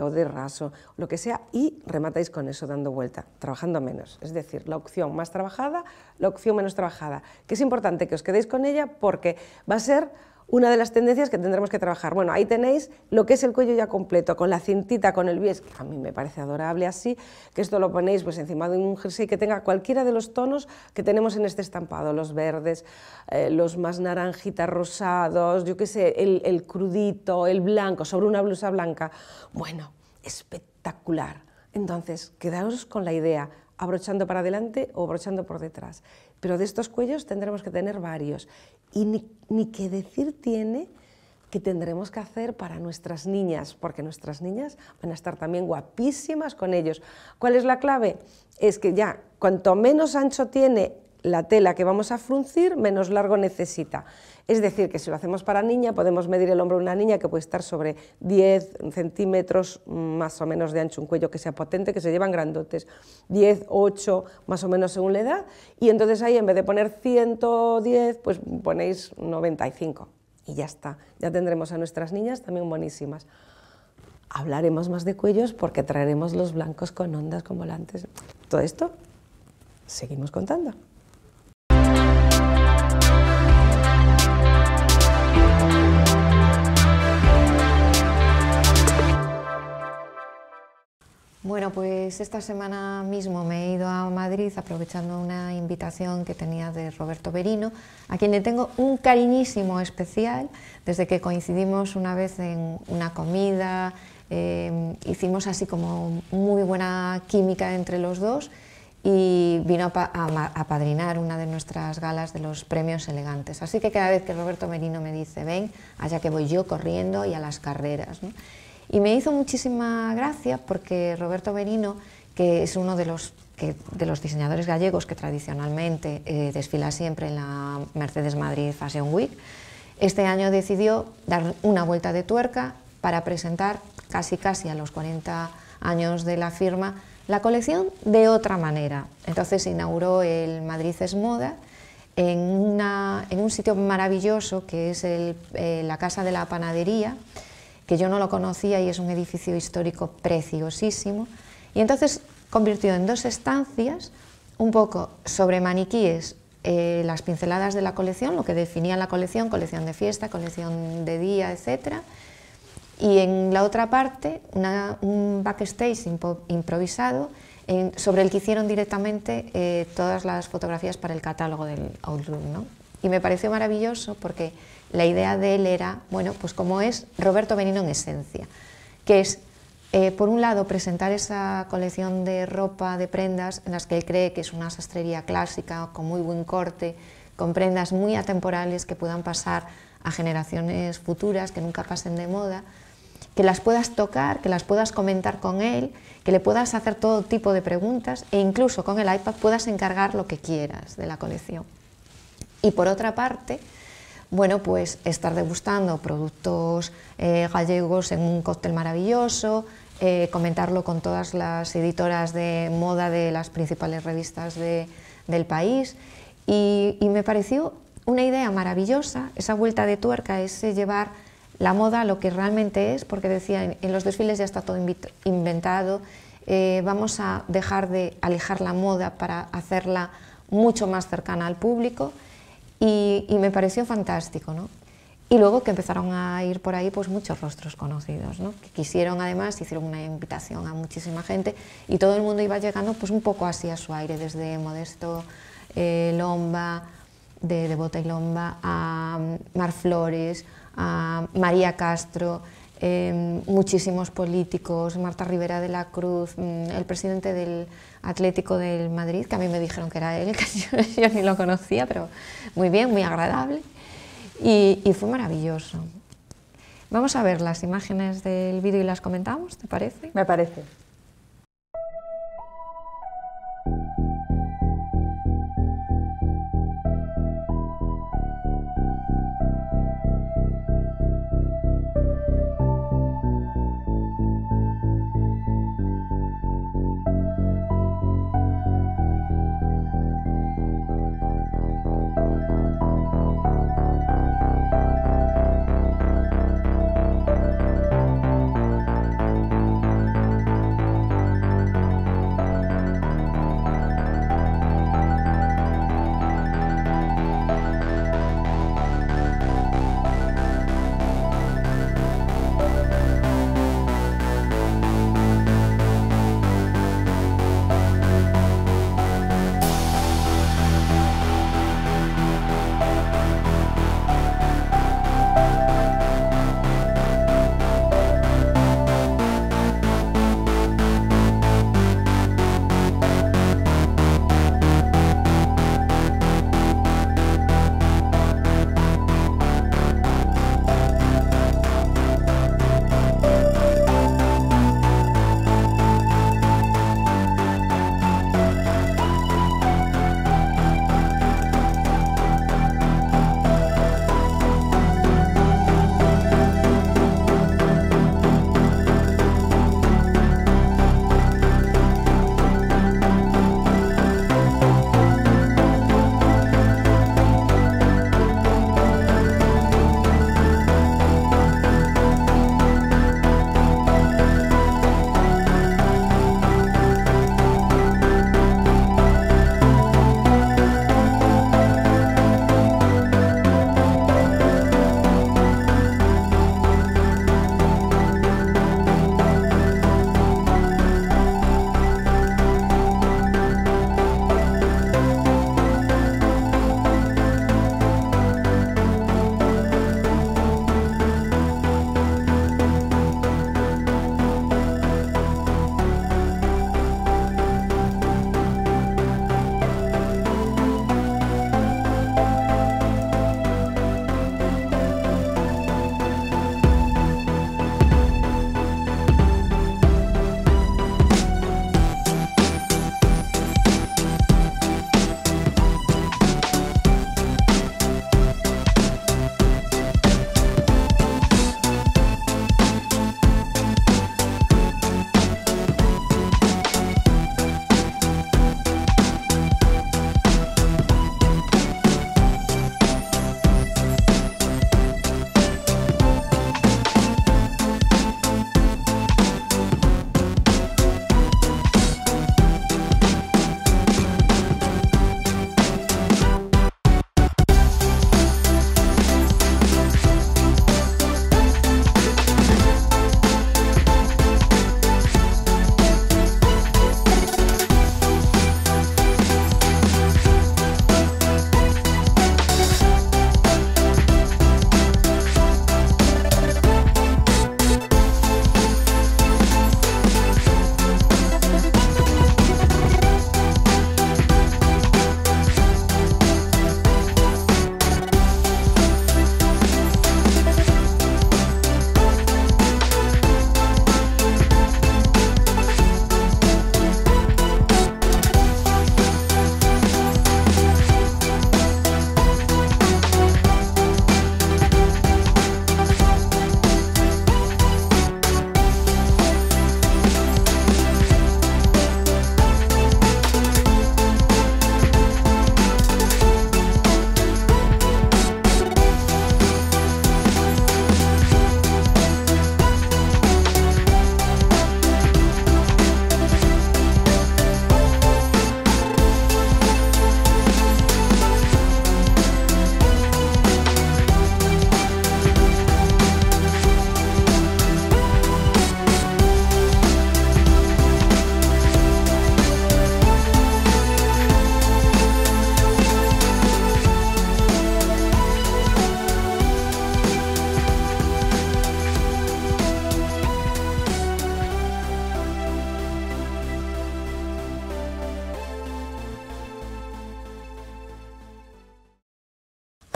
o de raso, lo que sea, y rematáis con eso dando vuelta, trabajando menos. Es decir, la opción más trabajada, la opción menos trabajada, que es importante que os quedéis con ella porque va a ser una de las tendencias que tendremos que trabajar. Bueno, ahí tenéis lo que es el cuello ya completo, con la cintita, con el bies, que a mí me parece adorable así, que esto lo ponéis pues encima de un jersey que tenga cualquiera de los tonos que tenemos en este estampado, los verdes, eh, los más naranjitas, rosados, yo qué sé, el, el crudito, el blanco, sobre una blusa blanca. Bueno, espectacular. Entonces, quedaos con la idea, abrochando para adelante o abrochando por detrás. Pero de estos cuellos tendremos que tener varios y ni, qué decir tiene que tendremos que hacer para nuestras niñas, porque nuestras niñas van a estar también guapísimas con ellos. ¿Cuál es la clave? Es que ya, cuanto menos ancho tiene la tela que vamos a fruncir, menos largo necesita. Es decir, que si lo hacemos para niña, podemos medir el hombro de una niña que puede estar sobre 10 centímetros mm, más o menos de ancho, un cuello que sea potente, que se llevan grandotes, 10, 8 más o menos según la edad, y entonces ahí en vez de poner 110, pues ponéis 95 y ya está. Ya tendremos a nuestras niñas también buenísimas. Hablaremos más de cuellos porque traeremos los blancos con ondas con volantes. Todo esto seguimos contando. Bueno, pues esta semana mismo me he ido a Madrid aprovechando una invitación que tenía de Roberto Berino, a quien le tengo un cariñísimo especial desde que coincidimos una vez en una comida, eh, hicimos así como muy buena química entre los dos y vino a padrinar una de nuestras galas de los premios elegantes. Así que cada vez que Roberto Merino me dice, ven, allá que voy yo corriendo y a las carreras. Y me hizo muchísima gracia porque Roberto Benino, que es uno de los, diseñadores gallegos que tradicionalmente eh, desfila siempre en la Mercedes Madrid Fashion Week, este año decidió dar una vuelta de tuerca para presentar casi casi a los 40 años de la firma la colección de otra manera. Entonces inauguró el Madrid es Moda en, un sitio maravilloso que es eh, la Casa de la Panadería, yo no lo conocía y es un edificio histórico preciosísimo. Y entonces convirtió en dos estancias, un poco sobre maniquíes, eh, las pinceladas de la colección, lo que definía la colección, colección de fiesta, colección de día, etcétera Y en la otra parte, un backstage improvisado sobre el que hicieron directamente eh, todas las fotografías para el catálogo del Outlook. Y me pareció maravilloso porque la idea de él era, bueno, pues como es Roberto Benino en esencia, que es, eh, por un lado, presentar esa colección de ropa, de prendas, en las que él cree que es una sastrería clásica, con muy buen corte, con prendas muy atemporales que puedan pasar a generaciones futuras, que nunca pasen de moda, que las puedas tocar, que las puedas comentar con él, que le puedas hacer todo tipo de preguntas e incluso con el iPad puedas encargar lo que quieras de la colección. Y por otra parte, bueno, pues estar degustando productos eh, gallegos en un cóctel maravilloso, eh, comentarlo con todas las editoras de moda de las principales revistas del país. Y, me pareció una idea maravillosa, esa vuelta de tuerca, ese llevar la moda a lo que realmente es, porque decía, en, los desfiles ya está todo inventado, eh, vamos a dejar de alejar la moda para hacerla mucho más cercana al público y, me pareció fantástico, ¿no? Y luego que empezaron a ir por ahí pues muchos rostros conocidos, ¿no? que quisieron además, hicieron una invitación a muchísima gente y todo el mundo iba llegando pues un poco así a su aire, desde Modesto eh, Lomba, de, devota y Lomba, a Mar Flores, a María Castro, em, muchísimos políticos, Marta Rivera de la Cruz, mm, el presidente del, Atlético del Madrid, que a mí me dijeron que era él, que yo, ni lo conocía, pero muy bien, muy agradable. Y, y, fue maravilloso. Vamos a ver las imágenes del vídeo y las comentamos, ¿te parece? Me parece.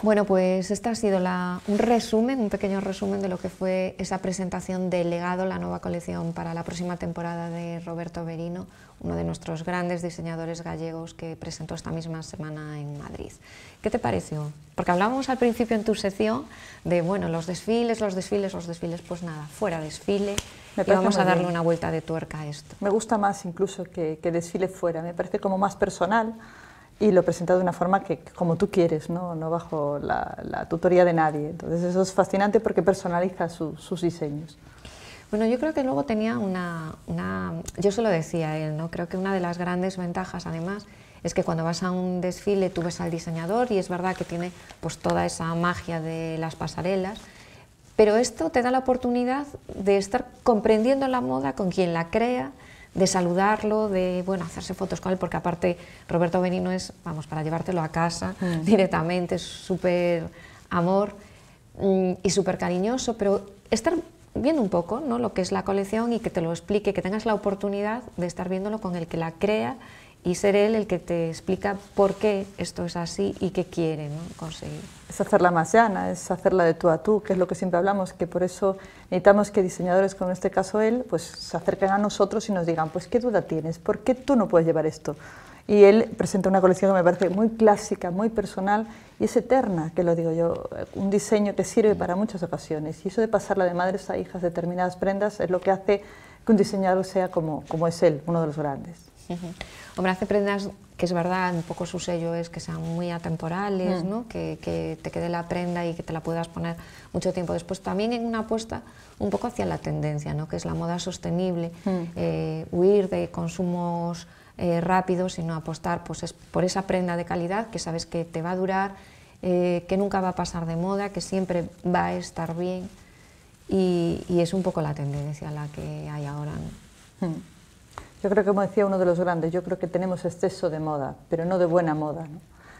Bueno, pues esta ha sido un resumen, un pequeño resumen de lo que fue esa presentación de legado, la nueva colección para la próxima temporada de Roberto Berino, uno de nuestros grandes diseñadores gallegos que presentó esta misma semana en Madrid. ¿Qué te pareció? Porque hablábamos al principio en tu sección de, bueno, los desfiles, los desfiles, los desfiles, pues nada, fuera desfile, y vamos a darle una vuelta de tuerca a esto. Me gusta más incluso que, que desfile fuera, me parece como más personal, y lo presenta de una forma que como tú quieres, no, no bajo la, tutoría de nadie. Entonces eso es fascinante porque personaliza sus diseños. Bueno, yo creo que luego tenía una, yo se lo decía él, ¿no? creo que una de las grandes ventajas además es que cuando vas a un desfile tú ves al diseñador y es verdad que tiene pues toda esa magia de las pasarelas, pero esto te da la oportunidad de estar comprendiendo la moda con quien la crea, de saludarlo, de bueno, hacerse fotos con él, porque aparte Roberto Benino es, vamos, para llevártelo a casa mm. directamente, es súper amor mm, y súper cariñoso, pero estar viendo un poco ¿no? lo que es la colección y que te lo explique, que tengas la oportunidad de estar viéndolo con el que la crea y ser él el que te explica por qué esto es así y qué quiere conseguir es hacerla más llana, es hacerla de tú a tú, que es lo que siempre hablamos, que por eso necesitamos que diseñadores, como en este caso él, pues se acerquen a nosotros y nos digan, pues qué duda tienes, ¿por qué tú no puedes llevar esto? Y él presenta una colección que me parece muy clásica, muy personal y es eterna, que lo digo yo, un diseño que sirve para muchas ocasiones. Y eso de pasarla de madres a hijas determinadas prendas es lo que hace que un diseñador sea como es él, uno de los grandes. Hombre, hace prendas que es verdad, un poco su sello es que sean muy atemporales, mm. que, te quede la prenda y que te la puedas poner mucho tiempo después. También en una apuesta un poco hacia la tendencia, que es la moda sostenible, mm. eh, huir de consumos eh, rápidos, sino apostar pues, por esa prenda de calidad que sabes que te va a durar, eh, que nunca va a pasar de moda, que siempre va a estar bien. Y, es un poco la tendencia la que hay ahora. ¿no? Mm. Yo creo que, como decía uno de los grandes, yo creo que tenemos exceso de moda, pero no de buena moda.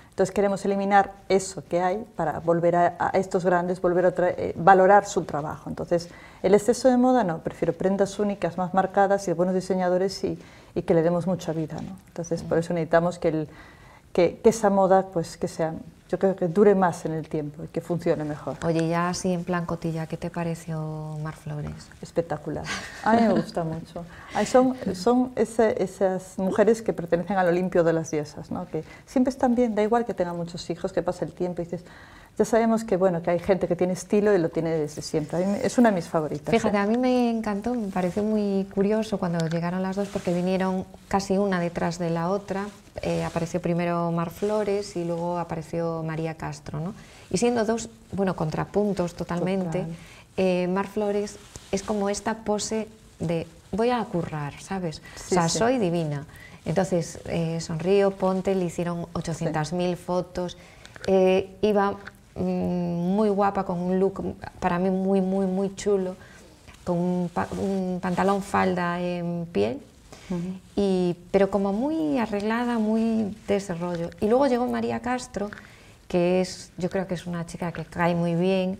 Entonces queremos eliminar eso que hay para volver a, estos grandes, volver a eh, valorar su trabajo. Entonces, el exceso de moda no, prefiero prendas únicas, más marcadas y de buenos diseñadores y, y, que le demos mucha vida. Entonces, por eso necesitamos que, el, que, que esa moda, pues que sea yo creo que dure más en el tiempo y que funcione mejor. Oye, ya así en plan cotilla, ¿qué te pareció Mar Flores? Espectacular. A mí me gusta mucho. son son esas mujeres que pertenecen al Olimpio de las diosas, ¿no? que siempre están bien, da igual que tengan muchos hijos, que pase el tiempo y dices, ya sabemos que, bueno, que hay gente que tiene estilo y lo tiene desde siempre. es una de mis favoritas. Fíjate, a mí me encantó, me pareció muy curioso cuando llegaron las dos porque vinieron casi una detrás de la otra. Eh, apareció primero Mar Flores y luego apareció María Castro, ¿no? Y siendo dos, bueno, contrapuntos totalmente, eh, Mar Flores es como esta pose de voy a currar, ¿sabes? o sea, soy divina. Entonces, eh, sonrío, ponte, le hicieron 800.000 fotos, eh, iba Mm, muy guapa, con un look para mí muy, muy, muy chulo, con un, pantalón falda en piel, y, pero como muy arreglada, muy de ese rollo. Y luego llegó María Castro, que es, yo creo que es una chica que cae muy bien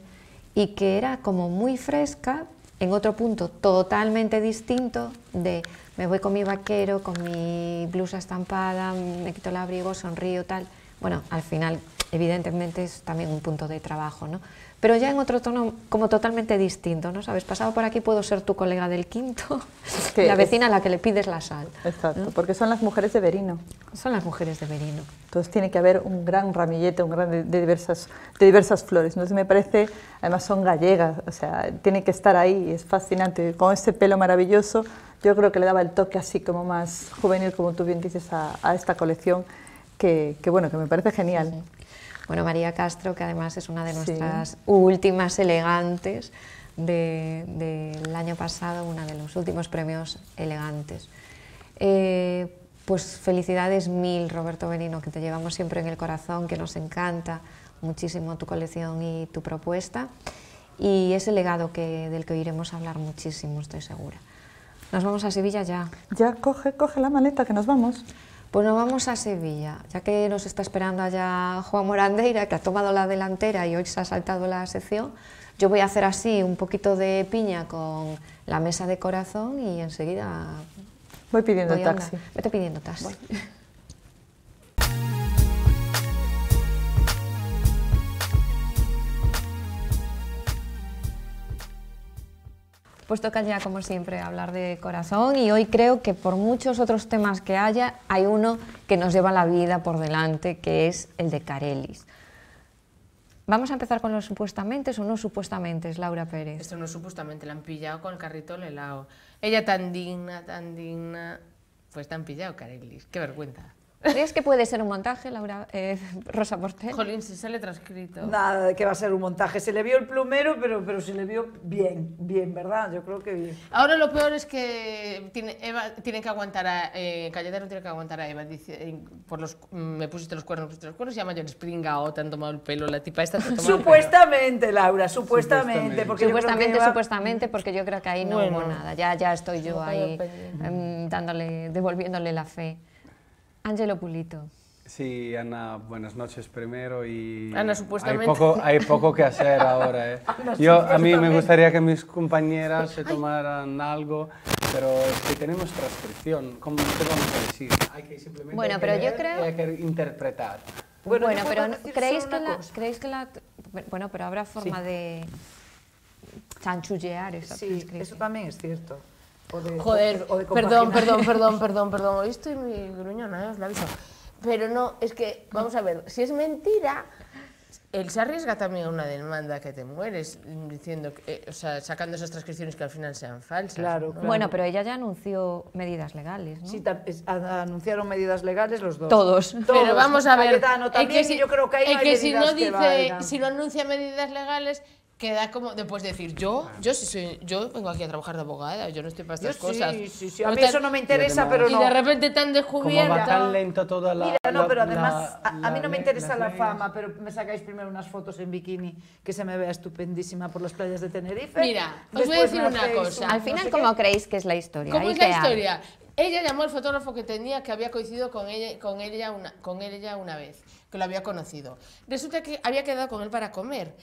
y que era como muy fresca, en otro punto totalmente distinto de me voy con mi vaquero, con mi blusa estampada, me quito el abrigo, sonrío, tal. Bueno, al final evidentemente es también un punto de trabajo, ¿no? pero ya en otro tono como totalmente distinto, ¿no? Sabes, pasado por aquí puedo ser tu colega del quinto, la vecina a la que le pides la sal. Exacto, porque son las mujeres de Berino. Son las mujeres de Berino. Entonces tiene que haber un gran ramillete, un gran de, diversas, de diversas flores. sé, me parece, además son gallegas, o sea, tiene que estar ahí, es fascinante. Con ese pelo maravilloso, yo creo que le daba el toque así como más juvenil, como tú bien dices, a, esta colección, que, bueno, que me parece genial. Bueno, María Castro, que además es una de nuestras últimas elegantes del año pasado, una de los últimos premios elegantes. Eh, pues felicidades mil, Roberto Benino, que te llevamos siempre en el corazón, que nos encanta muchísimo tu colección y tu propuesta. Y ese legado que, del que oiremos hablar muchísimo, estoy segura. Nos vamos a Sevilla ya. Ya, coge, coge la maleta, que nos vamos. Pues nos vamos a Sevilla, ya que nos está esperando allá Juan Morandeira, que ha tomado la delantera y hoy se ha saltado la sección. Yo voy a hacer así un poquito de piña con la mesa de corazón y enseguida... Voy pidiendo taxi. Vete pidiendo taxi. Pues toca ya, como siempre, hablar de corazón y hoy creo que por muchos otros temas que haya, hay uno que nos lleva la vida por delante, que es el de Carelis. Vamos a empezar con los supuestamente o no supuestamente, Laura Pérez. Esto no es supuestamente, la han pillado con el carrito helado. Ella tan digna, tan digna, pues tan pillado, Carelis, qué vergüenza. ¿Crees que puede ser un montaje, Laura eh, Rosa Portel? Jolín, si le transcrito. Nada, que va a ser un montaje. Se le vio el plumero, pero, pero se le vio bien, bien, ¿verdad? Yo creo que bien. Ahora lo peor es que tiene, Eva, tiene que aguantar a... Eh, Cayetano tiene que aguantar a Eva. por los, mm, me pusiste los cuernos, me pusiste los cuernos y a Mayor o te han tomado el pelo. La tipa esta Supuestamente, Laura, supuestamente. porque supuestamente, yo supuestamente, porque yo creo que ahí no hubo nada. Ya, ya estoy yo ahí em, dándole, devolviéndole la fe. Ángelo Pulito. Sí, Ana, buenas noches primero y Ana, supuestamente. Hay poco, hay poco que hacer ahora. ¿eh? Yo, a mí me gustaría que mis compañeras se tomaran algo pero si tenemos transcripción, ¿cómo te vamos a decir? Hay que simplemente bueno, pero yo creo... hay que interpretar. Bueno, pero ¿creéis que, la, ¿creéis que la... Bueno, pero habrá forma de chanchullear esa sí, eso también es cierto. Joder, perdón, perdón, perdón, perdón, perdón. Hoy estoy muy gruñona, eh, os aviso. Pero no, es que, vamos a ver, si es mentira, él se arriesga también a una demanda que te mueres, diciendo, eh, o sea, sacando esas transcripciones que al final sean falsas. Claro, Bueno, pero ella ya anunció medidas legales, ¿no? Sí, anunciaron medidas legales los dos. Todos. Todos. Pero vamos a ver, es que yo dice, si no anuncia medidas legales, queda como después decir yo yo sí soy yo vengo aquí a trabajar de abogada yo no estoy para estas cosas sí, sí, sí. a mí eso no me interesa pero no y de repente tan descubierta como va tan lento toda la mira no pero además a, mí no me interesa la, fama pero me sacáis primero unas fotos en bikini que se me vea estupendísima por las playas de Tenerife mira os voy a decir una cosa al final como cómo creéis que es la historia cómo es la historia ella llamó al fotógrafo que tenía que había coincidido con ella, con ella una, con ella una vez que lo había conocido resulta que había quedado con él para comer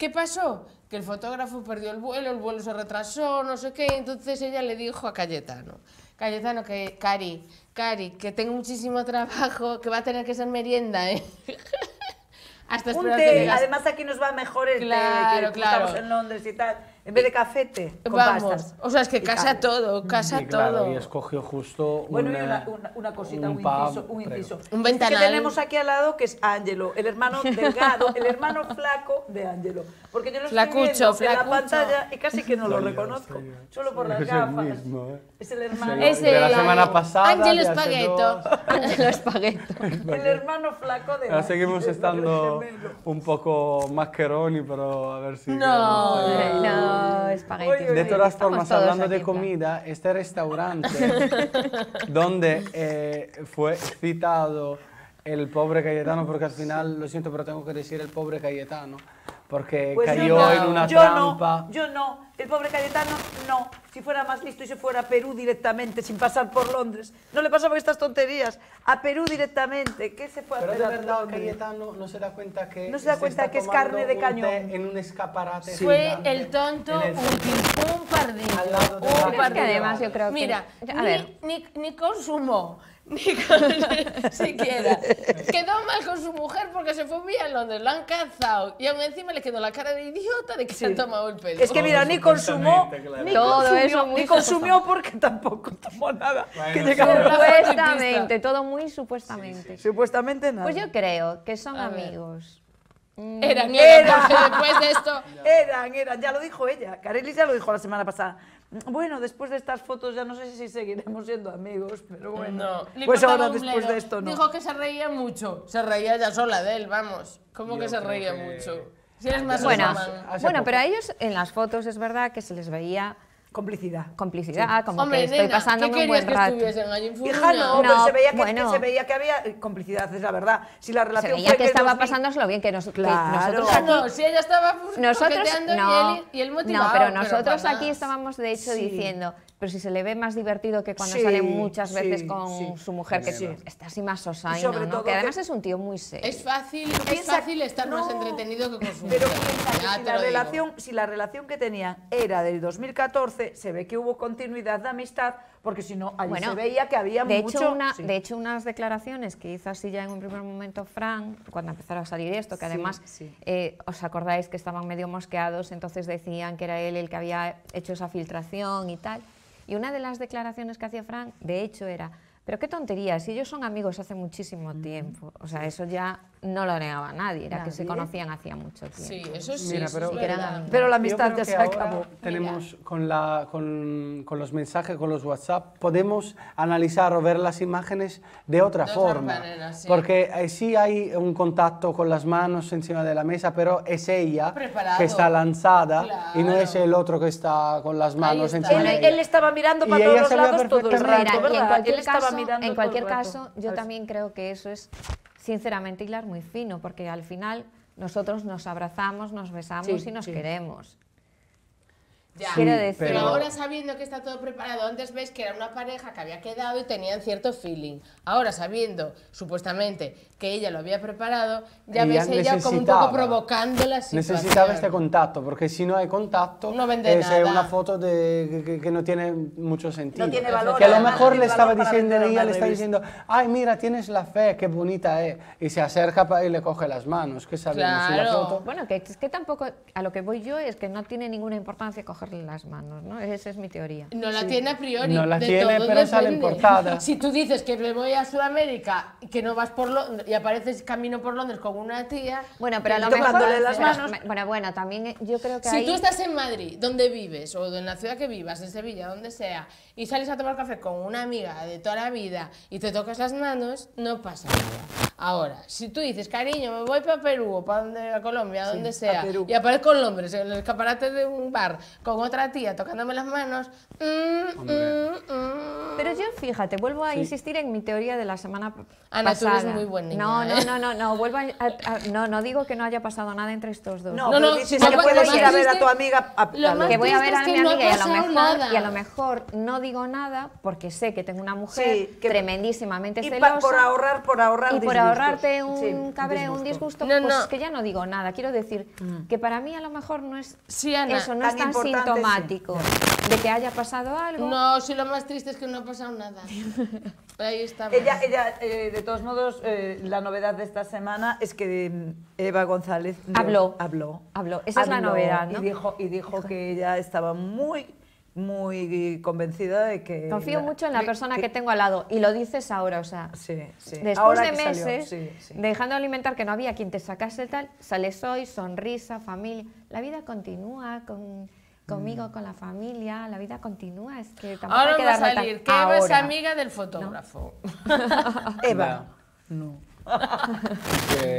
¿Qué pasó? Que el fotógrafo perdió el vuelo, el vuelo se retrasó, no sé qué. Entonces ella le dijo a Cayetano, Cayetano, que Cari, Cari, que tengo muchísimo trabajo, que va a tener que ser merienda, ¿eh? Hasta un además aquí nos va mejor el claro, té, que claro. en Londres y tal. En vez de eh, cafete, con Vamos, pastas. O sea, es que casa todo, mm. casa todo. Y escogió justo una, una, cosita, un, inciso. Un, inciso. Este ventanal. Es que tenemos aquí al lado, que es Ángelo, el hermano delgado, el hermano flaco de Ángelo. Porque yo lo flacucho, estoy en la pantalla y casi que no lo, reconozco, solo por las gafas. ¿eh? Es el hermano. de la semana pasada. Ángelo Espagueto. Ángelo Espagueto. el hermano flaco de Ahora seguimos estando un poco mascheroni, pero a ver si... no. no. De todas formas, hablando de comida, este restaurante donde eh, fue citado el pobre Cayetano, porque al final, lo siento, pero tengo que decir el pobre Cayetano, porque pues cayó en una yo trampa. No, yo no, el pobre Cayetano no. Si fuera más listo y se fuera a Perú directamente, sin pasar por Londres. No le pasaban estas tonterías. A Perú directamente. ¿Qué se fue a hacer? Pero de verdad, Cayetano no se da cuenta que. No se da cuenta que es carne de cañón. En un escaparate. Fue el tonto un, un pardillo. Al lado de un pardillo. que además yo creo que. Mira, Ni, ni, ni consumó ni con siquiera. Quedó mal con su mujer porque se fue bien a Londres, lo han cazado. Y aún encima le quedó la cara de idiota de que se ha tomado el pelo. Es que mira, ni consumó, ni todo consumió, eso ni consumió porque tampoco tomó nada. supuestamente, todo muy supuestamente. Supuestamente nada. Pues yo creo que son amigos. Mm. Eran, eran, después de esto... Eran, eran, ya lo dijo ella. Carelis ya lo dijo la semana pasada. Bueno, después de estas fotos ya no sé si seguiremos siendo amigos, pero bueno. pues ahora después de esto no. Dijo que se reía mucho. Se reía ya sola de él, vamos. ¿Cómo que se reía mucho? Si eres más bueno, bueno, pero a ellos en las fotos es verdad que se les veía Complicidad. Complicidad, como que estoy pasando un buen que rato. Hija, no, no, pero se veía, que, se veía que había eh, complicidad, es la verdad. Si la relación se veía que, estaba pasándoselo bien, que, claro. nosotros ah, aquí... No, si ella estaba nosotros, no, y él, No, pero nosotros aquí estábamos, de hecho, diciendo, pero si se le ve más divertido que cuando sale muchas veces con su mujer, que está así más sosaino, ¿no? que además es un tío muy serio. Es fácil, fácil estar más entretenido que con su mujer. Pero si, la relación, si la relación que tenían era del 2014, se ve que hubo continuidad de amistad, porque si no, se veía que había de mucho... Hecho De hecho, unas declaraciones que hizo así ya en un primer momento Frank, cuando empezaron a salir esto, que además eh, os acordáis que estaban medio mosqueados, entonces decían que era él el que había hecho esa filtración y tal... Y una de las declaraciones que hacía Frank, de hecho, era, pero qué tontería, si ellos son amigos hace muchísimo tiempo. O sea, eso ya no lo negaba nadie, era que se conocían hacía mucho tiempo. Sí, eso sí. Eh, pero, la amistad ya se acabó. Tenemos con, la, con, los mensajes, con los WhatsApp, podemos analizar o ver las imágenes de otra forma. Porque eh, sí hay un contacto con las manos encima de la mesa, pero es ella que está lanzada y no es el otro que está con las manos encima él, Él estaba mirando para todos lados todo el rato. en cualquier caso yo también creo que eso es sinceramente hilar muy fino, porque al final nosotros nos abrazamos, nos besamos y nos queremos pero ahora sabiendo que está todo preparado, antes ves que era una pareja que había quedado y tenían cierto feeling. Ahora sabiendo, supuestamente, que ella lo había preparado, ya ves ella como un poco provocando la situación. Necesitaba este contacto, porque si no hay contacto, no vende es eh, una foto de, que, no tiene mucho sentido. Que a lo mejor le estaba diciendo, ella le está diciendo, ay, mira, tienes la fe, qué bonita es. Eh", y se acerca y le coge las manos, ¿qué sabemos? La foto... Bueno, que, que tampoco, a lo que voy yo es que no tiene ninguna importancia coger las manos, ¿no? Esa es mi teoría. No la tiene a priori. No la tiene, pero sale Si tú dices que me voy a Sudamérica, que no vas por Londres y apareces camino por Londres con una tía, bueno, pero a lo las manos. bueno, bueno, también yo creo que Si tú estás en Madrid, donde vives o en la ciudad que vivas, en Sevilla, donde sea, y sales a tomar café con una amiga de toda la vida y te tocas las manos, no pasa nada. Ahora, si tú dices, cariño, me voy para Perú o para donde, Colombia, a donde sea, y aparezco el hombre en el escaparate de un bar con otra tía tocándome las manos, mm, mm, mm. Pero yo, fíjate, vuelvo a insistir en mi teoría de la semana pasada. Ana, ah, tú eres muy buen niño. No, no, ¿eh? no, no, no, vuelvo a, no, no digo que no haya pasado nada entre estos dos. No, no, pero no dices que puedes ir a ver a tu amiga. lo que voy a ver a mi amiga y a lo mejor no digo nada porque sé que tengo una mujer tremendísimamente y celosa. Y por ahorrar, por ahorrar. Y por ahorrarte un un disgusto, pues es que ya no digo nada. Quiero decir mm. que para mí a lo mejor no es sí, Ana, eso, no es tan sintomático de que haya pasado algo. No, sí, lo más triste es que no ha pasado nada. ahí estamos. Ella, ella eh, de todos modos, eh, la novedad de esta semana es que mm, Eva González habló. Habló. Habló. Esa es la novedad, dijo, y dijo que ella estaba muy muy convencida de que... Confío mucho en la persona que, tengo al lado y lo dices ahora, o sea, sí, sí. después de meses, dejando alimentar que no había quien te sacase tal, sales hoy, sonrisa, familia, la vida continúa con conmigo, mm. con la familia, la vida continúa, es que Ahora va a salir, que Eva es amiga del fotógrafo. Eva. No.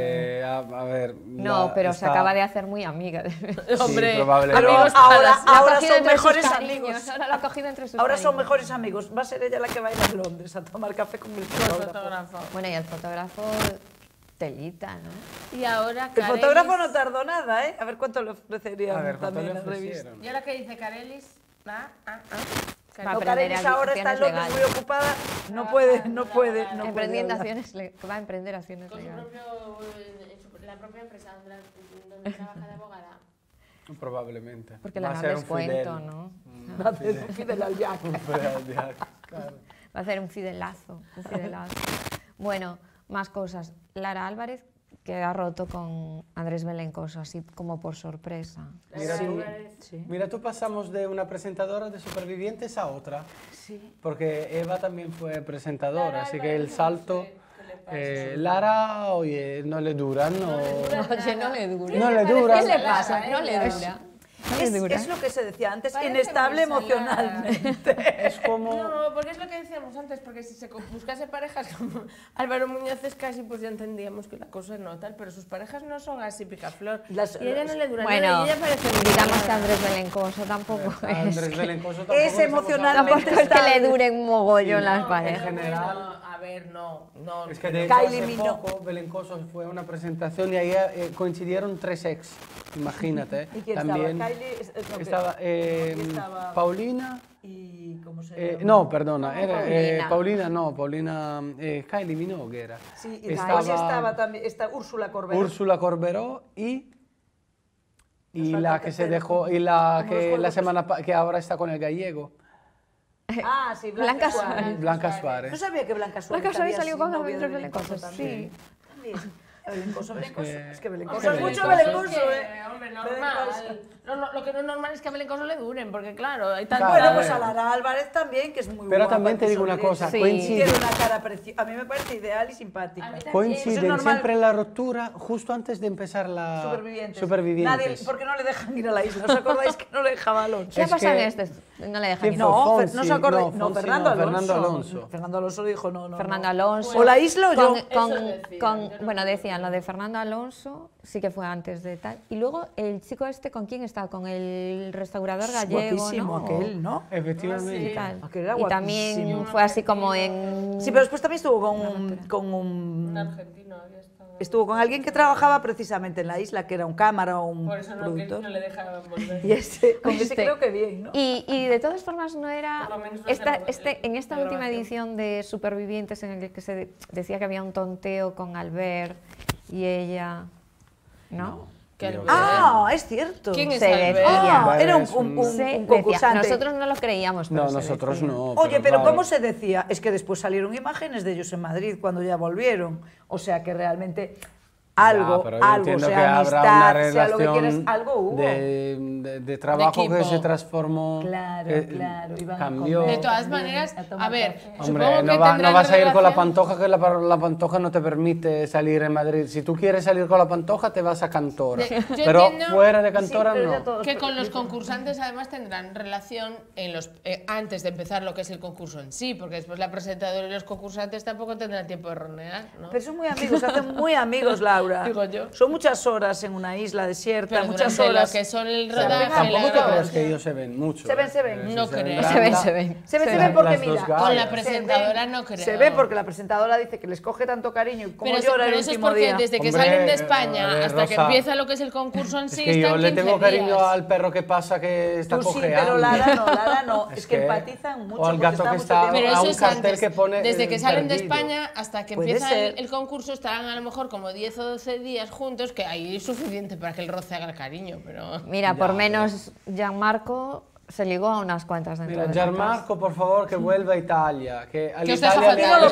No, pero se acaba de hacer muy amiga. sí, Hombre, probablemente. ahora, son mejores amigos. Ahora ha cogido entre sus Ahora son mejores amigos. Va a ser ella la que va a ir a Londres a tomar café con el fotógrafo. Bueno, y el fotógrafo telita, ¿no? Y ahora El fotógrafo no tardó nada, ¿eh? A ver cuánto le ofrecería a ver, también la revista. Y ahora que dice Carelis, ah, ah, ah no, Karen ahora está en muy ocupada, no puede, no puede. No Emprendiendo puede acciones, va a emprender acciones Con Su propio, la propia empresa donde trabaja de abogada. Probablemente. Porque la va a cuento, ¿no? Mm. Va a ser un fidel al viaje. Un Va a ser un fidelazo, un fidelazo. bueno, más cosas. Lara Álvarez que ha roto con Andrés Belencoso, así como por sorpresa. Mira, tú, pasamos de una presentadora de Supervivientes a otra, sí. porque Eva también fue presentadora, así que el salto... Eh, Lara, oye, no le duran, no... no, le dura. le dura. ¿Qué le pasa? No le dura. Es, lo que se decía antes, inestable emocionalmente. Es como... No, porque es lo que decíamos antes, porque si se buscase parejas como Álvaro Muñoz es casi, pues ya entendíamos que la cosa no tal, pero sus parejas no son así picaflor. y ella no le dura bueno, nada, y ella parece digamos que Andrés Belencoso tampoco es... Andrés Belencoso tampoco es emocionalmente Tampoco es que le duren mogollón las parejas. En general... a ver, no, no. Es que de hace Belencoso fue una presentación y ahí eh, coincidieron tres ex. Imagínate. ¿Y también estaba? Paulina. ¿Y cómo se eh, no, perdona. Ah, era, eh, Paulina. no, Paulina. Eh, Kylie Minogue era. Sí, y estaba, estaba también está Úrsula Corberó. Úrsula Corberó y. Y la que se dejó, y la que la semana que ahora está con el gallego. Ah, sí, Blanca, Suárez. Blanca Suárez. No sabía que Blanca Suárez. Blanca Suárez salió con los de cosas. Sí. sí. Belencoso, Belencoso. Es que, es mucho Belencoso, ¿eh? Hombre, normal. lo que no es normal es que a Belencoso le duren, porque claro, hay tan... bueno, pues a Lara Álvarez también, que es muy Pero también te digo una cosa, coincide. Tiene una cara preciosa. A mí me parece ideal y simpática. Coinciden siempre en la ruptura justo antes de empezar la... Supervivientes. Supervivientes. Nadie, porque no le dejan ir a la isla. ¿Os acordáis que no le dejaba Alonso? ¿Qué ha pasado en este? No le dejan ir. No, no se acordáis. No, Fernando, Alonso. Fernando Alonso. Fernando dijo no, no. Fernando Alonso. O la isla o yo. Con, bueno, decía la de Fernando Alonso, sí que fue antes de tal. Y luego el chico este, ¿con quién estaba? Con el restaurador gallego, Guapísimo aquel, ¿no? Ah, efectivamente. Aquel y también fue así como en... Sí, pero después también estuvo con un... Con un... un argentino. ¿eh? estuvo con alguien que trabajaba precisamente en la isla, que era un cámara o un Por eso no, productor. le dejaban volver. Y de todas formas no era... Este, en esta última edición de Supervivientes en el que se decía que había un tonteo con Albert y ella, ¿no? no Ah, es cierto. ¿Quién es ah, era un, un, Nosotros no lo creíamos. no, nosotros no. Oye, pero ¿cómo se decía? Es que después salieron imágenes de ellos en Madrid cuando ya volvieron. O sea que realmente algo, algo, sea amistad, sea lo que quieres, algo hubo. De, trabajo que se transformó. Claro, claro. cambió. de todas maneras, a, ver, hombre, no, vas a ir con la pantoja, que la, pantoja no te permite salir en Madrid. Si tú quieres salir con la pantoja, te vas a Cantora. pero fuera de Cantora no. Que con los concursantes además tendrán relación en los, eh, antes de empezar lo que es el concurso en sí, porque después la presentadora y los concursantes tampoco tendrán tiempo de ronear. ¿no? Pero son muy amigos, se hacen muy amigos la son muchas horas en una isla desierta, muchas horas. que son el rodaje. Tampoco te que ellos se ven mucho. Se ven, ¿eh? se ven. No creo. Se ven, se ven. Se ven, se ven porque mira. Con la presentadora no creo. Se ve porque la presentadora dice que les coge tanto cariño y como llora el último Pero eso es porque desde que salen de España hasta que empieza lo que es el concurso en sí están yo le tengo cariño al perro que pasa que está Tú sí, pero Lara no, Lara no. Es que empatizan mucho. O al gato que está a un cartel que pone Desde que salen de España hasta que empieza el concurso estarán a lo mejor como 10 o 12 días juntos, que ahí es suficiente para que el roce haga cariño, pero... Mira, por menos Gianmarco se ligó a unas cuantas dentro Mira, de Gianmarco, por favor, que vuelva a Italia. Que, a Italia no lo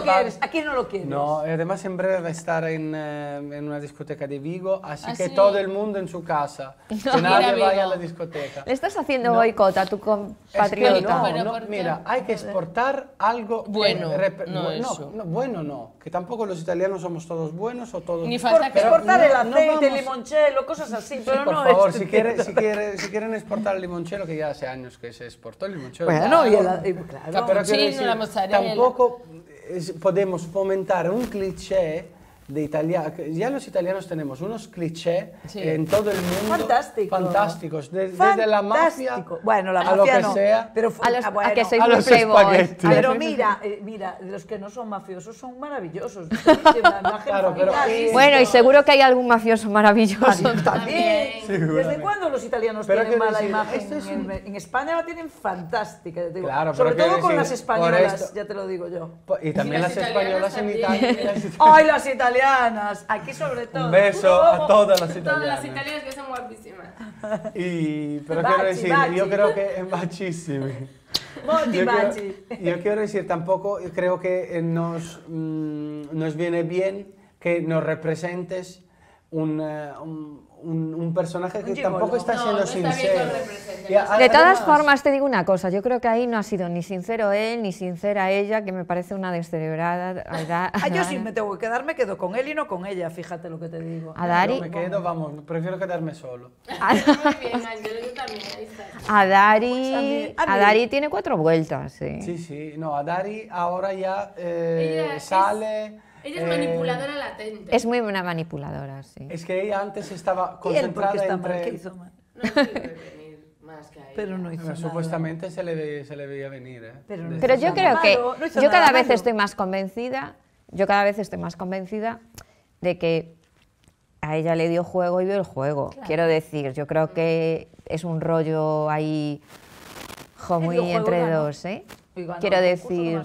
quién no lo quieres? No, además en breve va a estar en, eh, en una discoteca de Vigo, así ¿Ah, que todo el mundo en su casa. que nadie vaya a la discoteca. Le estás haciendo boicota boicot a tu compatriota. mira, hay que exportar algo bueno. no, bueno no, que tampoco los italianos somos todos buenos o todos... Ni falta que exportar el aceite, el limoncello, cosas así, pero no... Por favor, si quieren exportar el limoncello, que ya hace años años que se exportó el limoncillo. Bueno, y eh, cioè, la, y, claro. Pero quiero decir, tampoco eh, podemos fomentar un cliché de Italia. Ya los italianos tenemos unos clichés en todo el mundo. Fantásticos. Desde la mafia. Bueno, la mafia a lo que sea. Pero a, los, que Pero mira, eh, mira, los que no son mafiosos son maravillosos. bueno, y seguro que hay algún mafioso maravilloso también. ¿Desde cuándo los italianos tienen mala imagen? en, España la tienen fantástica. Sobre todo con las españolas, ya te lo digo yo. Y también las, las españolas en Italia. ¡Ay, las italianas! aquí sobre todo. Un beso a todas las italianas. Todas las italianas que son guapísimas. Y, pero quiero decir, yo creo que es bachísimo. Yo quiero, decir, tampoco creo que eh, nos, mm, nos viene bien que nos representes un eh, un, personaje que tampoco está siendo sincero. de todas formas, te digo una cosa, yo creo que ahí no ha sido ni sincero él ni sincera ella, que me parece una descerebrada. ah, yo si me tengo que quedar, me quedo con él y no con ella, fíjate lo que te digo. A Dari... me quedo, vamos, prefiero quedarme solo. a, a Dari... Pues a Dari tiene cuatro vueltas, sí. Sí, sí, no, a Dari ahora ya eh, sale... Ella es eh, manipuladora latente. Es muy buena manipuladora, sí. Es que ella antes estaba concentrada está entre... Mal, más que a Pero no hizo Supuestamente se le, veía, venir, ¿eh? Pero, yo creo que yo cada vez estoy más convencida, yo cada vez estoy más convencida de que a ella le dio juego y vio el juego. Quiero decir, yo creo que es un rollo ahí entre dos, ¿eh? Quiero decir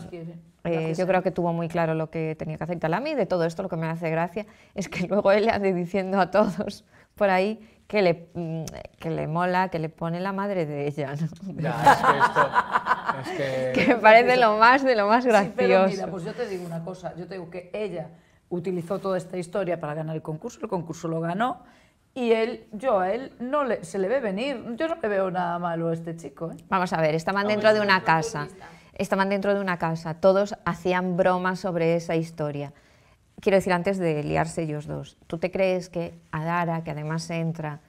yo creo que tuvo muy claro lo que tenía que hacer Talami. De todo esto, lo que me hace gracia es que luego él le hace diciendo a todos por ahí que le, mm, mola, que le pone la madre de ella. es que que... me parece lo más de lo más gracioso. pero mira, pues yo te digo una cosa. Yo te digo que ella utilizó toda esta historia para ganar el concurso, el concurso lo ganó. Y él, yo a él no se le ve venir. Yo no le veo nada malo a este chico. ¿eh? Vamos a ver, estaban dentro de una casa estaban dentro de una casa, todos hacían bromas sobre esa historia. Quiero decir, antes de liarse ellos dos, ¿tú te crees que a Adara, que además entra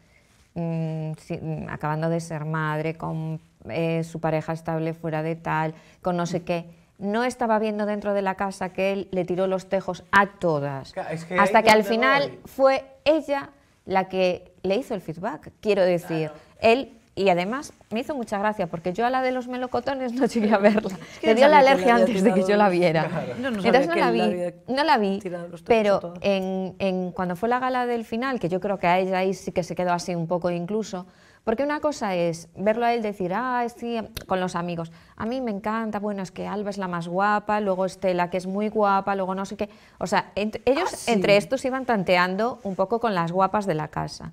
mm, mm, acabando de ser madre, con eh, su pareja estable fuera de tal, con no sé qué, no estaba viendo dentro de la casa que él le tiró los tejos a todas? hasta que al final fue ella la que le hizo el feedback, quiero decir. Él y además me hizo mucha gracia porque yo a la de los melocotones no llegué a verla. Me dio la alergia antes de que yo la viera. No, Entonces no la, vi, no la vi, pero en, en, cuando fue la gala del final, que yo creo que a ella ahí sí que se quedó así un poco incluso, porque una cosa es verlo a él decir, ah, sí, con los amigos, a mí me encanta, bueno, es que Alba es la más guapa, luego Estela que es muy guapa, luego no sé qué. O sea, ah, ellos entre estos iban tanteando un poco con las guapas de la casa.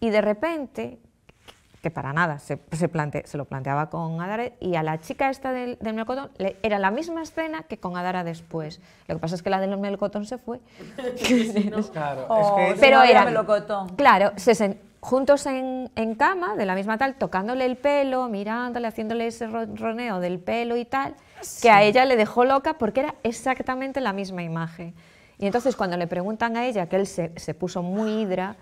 Y de repente que para nada se, lo planteaba con Adara y a la chica esta del, del melocotón era la misma escena que con Adara después. Lo que pasa es que la del melocotón se fue. claro, oh, pero era Claro, se juntos en, cama, de la misma tal, tocándole el pelo, mirándole, haciéndole ese roneo del pelo y tal, que a ella le dejó loca porque era exactamente la misma imagen. Y entonces cuando le preguntan a ella, que él se puso muy hidra,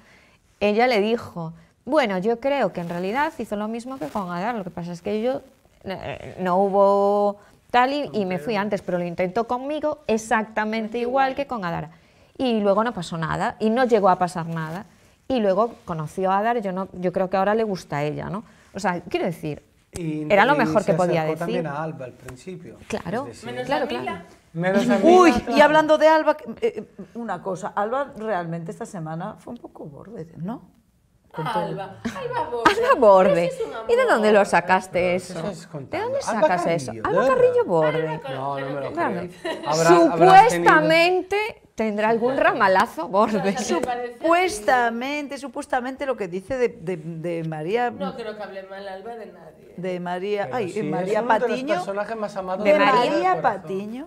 ella le dijo, bueno, yo creo que en realidad hizo lo mismo que con Adar, lo que pasa es que yo eh, no hubo tal y, me fui antes, pero lo intentó conmigo exactamente igual que con Adar Y luego no pasó nada, y no llegó a pasar nada. Y luego conoció a Adar, yo, no, yo creo que ahora le gusta a ella, ¿no? O sea, quiero decir, era lo mejor que podía decir. también a Alba al principio. Claro, claro, claro. Uy, y hablando de Alba, eh, una cosa, Alba realmente esta semana fue un poco borde, ¿no? Alba, Alba Borde. ¿Y de dónde lo sacaste eso? ¿De dónde sacas eso? Alba Carrillo Borde. No, no me lo creo. supuestamente tendrá algún ramalazo Borde. Supuestamente, supuestamente lo que dice de, María... No creo que hable mal Alba de nadie. De María... Patiño. de María Patiño.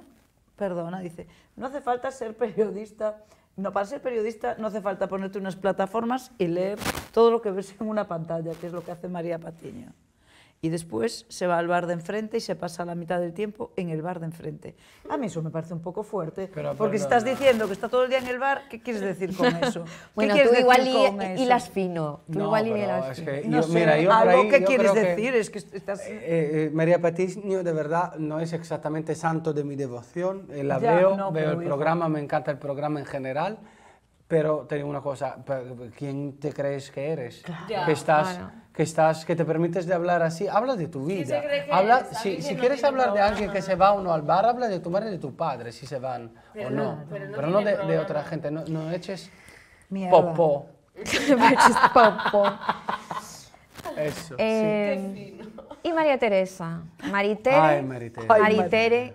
Perdona, dice, no hace falta ser periodista no, para ser periodista no hace falta ponerte unas plataformas y leer todo lo que ves en una pantalla, que es lo que hace María Patiño y después se va al bar de enfrente y se pasa la mitad del tiempo en el bar de enfrente. A mí eso me parece un poco fuerte, porque si estás diciendo que está todo el día en el bar, ¿qué quieres decir con eso? bueno, tú igual decir y, con y las fino. no, y Es que que quieres decir es que eh, eh, eh, María Patiño de verdad no es exactamente santo de mi devoción, la veo, veo el programa, me encanta el programa en general. Pero te una cosa, ¿quién te crees que eres? Que estás, que estás, que te permites de hablar así, habla de tu vida. Habla, si, quieres hablar de alguien que se va o no al bar, habla de tu madre y de tu padre, si se van o no. Pero no, de, otra gente, no, eches popó. eches popó. Eso. Em, y María Teresa. Maritere. Ay, Maritere. Maritere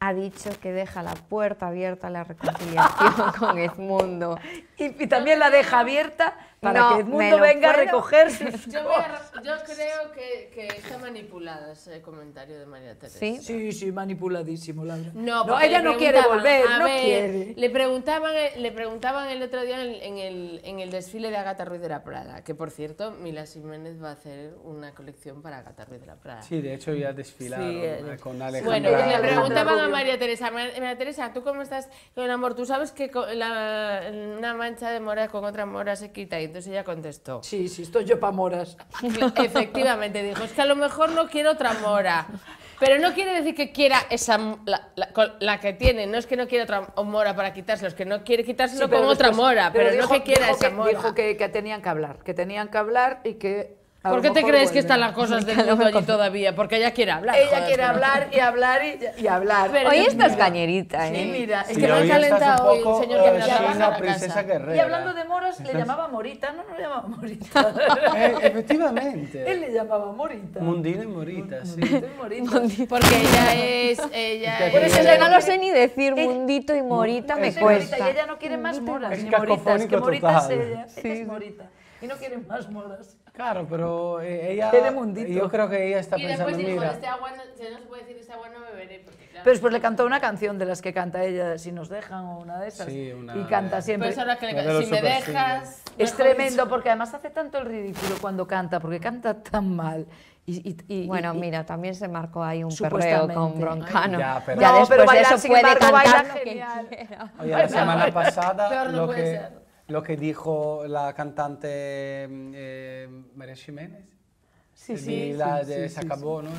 ha dicho que deja la puerta abierta a la reconciliación con Edmundo y, también la deja abierta para que el mundo venga a recoger yo, creo que, está manipulado ese comentario de María Teresa. Sí, sí, manipuladísimo. No, ella no quiere volver, no quiere. Le preguntaban, eh, le preguntaban el otro día en, el, en el desfile de Agatha Ruiz de la Prada, que por cierto, Mila Jiménez va a hacer una colección para Agatha Ruiz de la Prada. Sí, de hecho ya desfilaron eh. eh, con Alejandra. Bueno, le preguntaban a María Teresa, María Teresa, ¿tú cómo estás con amor? ¿Tú sabes que la, mancha de moras con otra mora se quita. Y entonces ella contestó. Sí, sí, estoy yo para moras. Efectivamente, dijo, es que a lo mejor no quiero otra mora. Pero no quiere decir que quiera esa la, la, que tiene, no es que no quiera otra mora para quitárselo, es que no quiere quitárselo con otra mora, pero, no que quiera esa que, Dijo que tenían que hablar, que tenían que hablar y que ¿Por qué te crees que están las cosas del mundo allí todavía? Porque ella quiere hablar. Ella quiere hablar y hablar y, hablar. hoy estás ¿eh? Sí, mira, es que me ha calentado hoy el señor que eh, me la princesa Y hablando de moras, le llamaba Morita, no, no le llamaba Morita. Eh, efectivamente. Él le llamaba Morita. Mundina y Morita, sí. Mundito y Morita. Porque ella es... Ella Por eso no lo sé ni decir, eh, Mundito y Morita me cuesta. Y ella no quiere más moras ni moritas, Morita es ella. Ella Morita. Y no quiere más moras. Claro, pero eh, ella. Tiene mundito. Yo creo que ella está y pensando. Y después dijo: mira, este agua no, se puede decir, este agua beberé. Porque, pero después le cantó una canción de las que canta ella, Si nos dejan o una de esas. Y canta siempre. Pues que le, si me dejas. Es tremendo, porque además hace tanto el ridículo cuando canta, porque canta tan mal. Y, bueno, mira, también se marcó ahí un perreo con Broncano. Ya, pero, después de eso puede cantar lo que Oye, la semana pasada, lo, que, lo que dijo la cantante mm, eh, María Jiménez. Sí, sí, la de ¿no?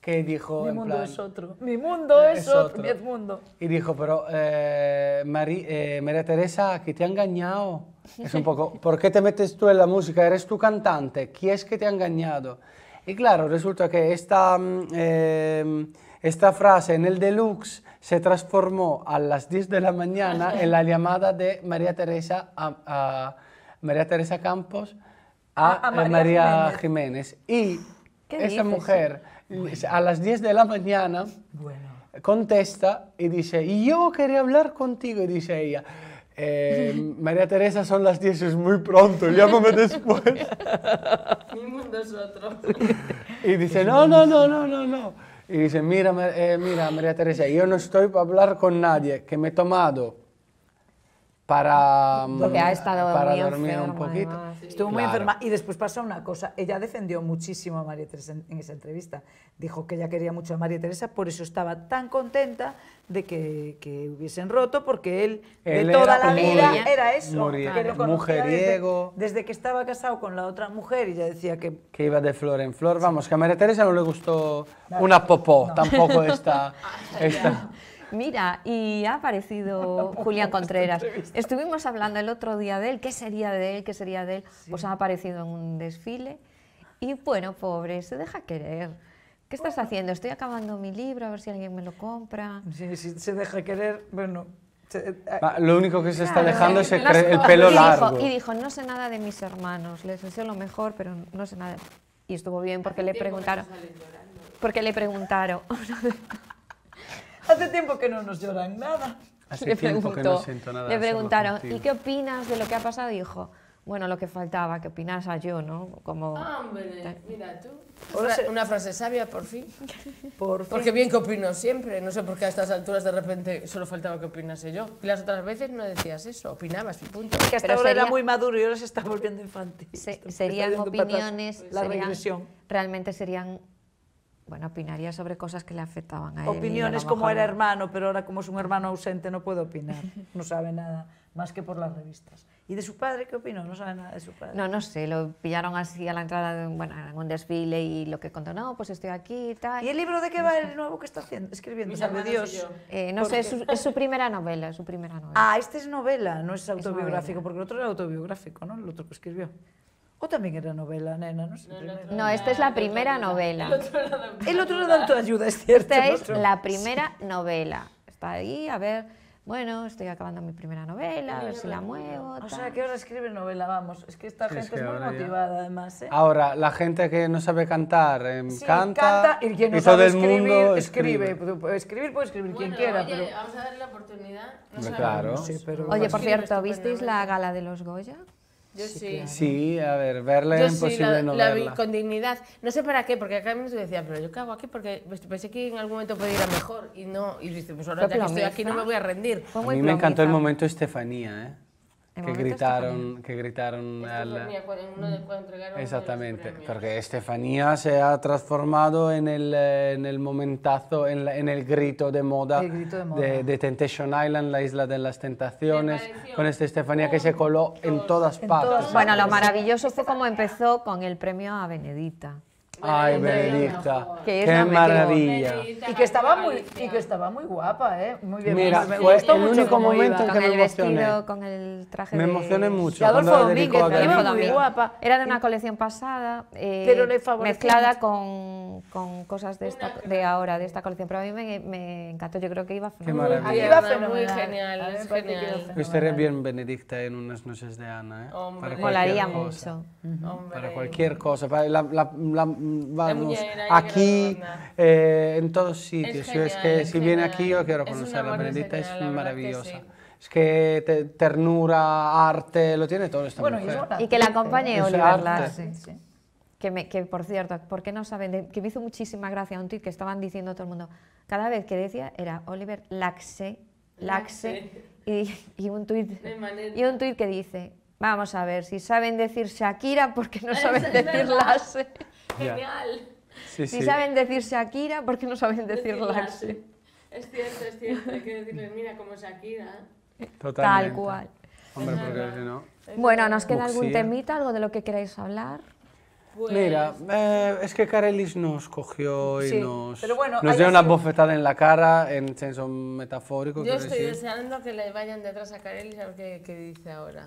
Que dijo. Mi mundo es otro. Mi mundo eh, es, otro, mi mundo. Y dijo, pero eh, María Teresa, que te ha engañado. Es un poco, ¿por qué te metes tú en la música? Eres tú cantante. ¿Quién es que te ha engañado? Y claro, resulta que esta. Mm, esta frase en el deluxe se transformó a las 10 de la mañana en la llamada de María Teresa, a, María Teresa Campos a, eh, María, Jiménez. Y esa mujer a las 10 de la mañana contesta y dice, y yo quería hablar contigo, y dice ella. Eh, María Teresa, son las 10, es muy pronto, llámame después. Y dice, no, no, no, no, no, no y dice, mira, eh, mira María Teresa, yo no estoy para hablar con nadie, que me he tomado para, mm, Porque ha estado para dormir, un poquito. Estuvo muy enferma y después pasó una cosa, ella defendió muchísimo a María Teresa en, esa entrevista, dijo que ella quería mucho a María Teresa, por eso estaba tan contenta de que, hubiesen roto porque él, de toda la vida era eso. que mujeriego. Desde, que estaba casado con la otra mujer y ya decía que... iba de flor en flor. Vamos, que a María Teresa no le gustó una popó, tampoco esta... esta. Mira, y ha aparecido Julián Contreras. Estuvimos hablando el otro día de él, qué sería de él, qué sería de él. o Pues ha aparecido en un desfile y bueno, pobre, se deja querer. ¿Qué estás haciendo? Estoy acabando mi libro, a ver si alguien me lo compra. si se deja querer, bueno. Eh, ah, ah, lo único que se está dejando es el, pelo largo. y dijo, no sé nada de mis hermanos, les deseo lo mejor, pero no sé nada. Y estuvo bien porque le preguntaron. Porque le preguntaron. Hace tiempo que no nos lloran nada. le Le preguntaron, ¿y qué opinas de lo que ha pasado? Y dijo, bueno, lo que faltaba, que a yo, ¿no? Como... Ah, hombre, mira tú una frase sabia, por fin. Porque bien que opino siempre. No sé por qué a estas alturas de repente solo faltaba que opinase yo. Y las otras veces no decías eso, opinabas y punto. que hasta Pero ahora era muy maduro y ahora se está volviendo infantil. serían opiniones... La Realmente serían bueno, opinaría sobre cosas que le afectaban a él. Opiniones como era hermano, pero ahora como es un hermano ausente no puedo opinar, no sabe nada más que por las revistas. ¿Y de su padre qué opinó? No sabe nada de su padre. No, no sé, lo pillaron así a la entrada de bueno, en un desfile y lo que contó, no, pues estoy aquí y tal. ¿Y el libro de qué va el nuevo que está haciendo? escribiendo? Sabe Dios. Eh, no sé, es su, primera novela, su primera novela. Ah, este es novela, no es autobiográfico, porque el otro era autobiográfico, ¿no? El otro que escribió. O también era novela, nena, no No, esta es la primera novela. El otro era de ayuda es cierto. Esta es la primera novela. Está ahí, a ver bueno, estoy acabando mi primera novela, a ver si la muevo. O sea, ¿qué hora escribe novela, vamos. Es que esta gente es, muy motivada, además. ¿eh? Ahora, la gente que no sabe cantar, em, canta, y quien no todo el mundo escribe. Escribir puede escribir quien quiera. pero... vamos a darle la oportunidad. claro. pero... Oye, por cierto, ¿visteis la gala de los Goya? Yo sí. Sí, a ver, verla es imposible no la verla. con dignidad. No sé para qué, porque acá mismo decía, pero yo hago aquí porque pues, pensé que en algún momento podía ir a mejor y no. Y dice, pues ahora ya que estoy aquí no me voy a rendir. A mí me encantó el momento Estefanía, ¿eh? que gritaron, que gritaron, Exactamente, porque Estefanía se ha transformado en el, eh, en el momentazo, en, el grito de moda, de, Temptation Island, la isla de las tentaciones, con esta Estefanía que se coló en todas partes. Bueno, lo maravilloso fue como empezó con el premio a Benedita. Ay, Benedicta. Qué maravilla. y que estaba muy, y que estaba muy guapa, ¿eh? Muy bien. Mira, fue el único momento en que me emocioné. con el traje me emocioné mucho. Adolfo Domínguez, Era de una colección pasada, eh, mezclada con, con, cosas de, esta, de ahora, de esta colección. Pero a mí me, encantó, yo creo que iba a ser Muy genial, es bien Benedicta en unas noches de Ana, ¿eh? Hombre. Para Molaría mucho. Para cualquier cosa. la vamos, aquí, eh, en todos sitios. que si viene aquí yo quiero conocerla, Benedita es maravillosa. Es que ternura, arte, lo tiene todo esta mujer. Y, que la acompañe Oliver Lars. Que, que, por cierto, ¿por qué no saben? que me hizo muchísima gracia un tuit que estaban diciendo todo el mundo. Cada vez que decía era Oliver Laxe, Laxe, y, y, un tuit, y un tuit que dice, vamos a ver, si saben decir Shakira, ¿por qué no saben decir Lasse? genial. si saben decir Shakira, ¿por qué no saben decir Es cierto, es cierto. Hay que decirles, mira, cómo Shakira. Totalmente. Tal cual. Hombre, porque no... Bueno, ¿nos queda algún temita, algo de lo que queráis hablar? Pues mira, eh, es que Karelis nos cogió y nos, nos dio una bofetada en la cara en senso metafórico. Yo estoy deseando que le vayan detrás a Karelis a ver qué, qué dice ahora.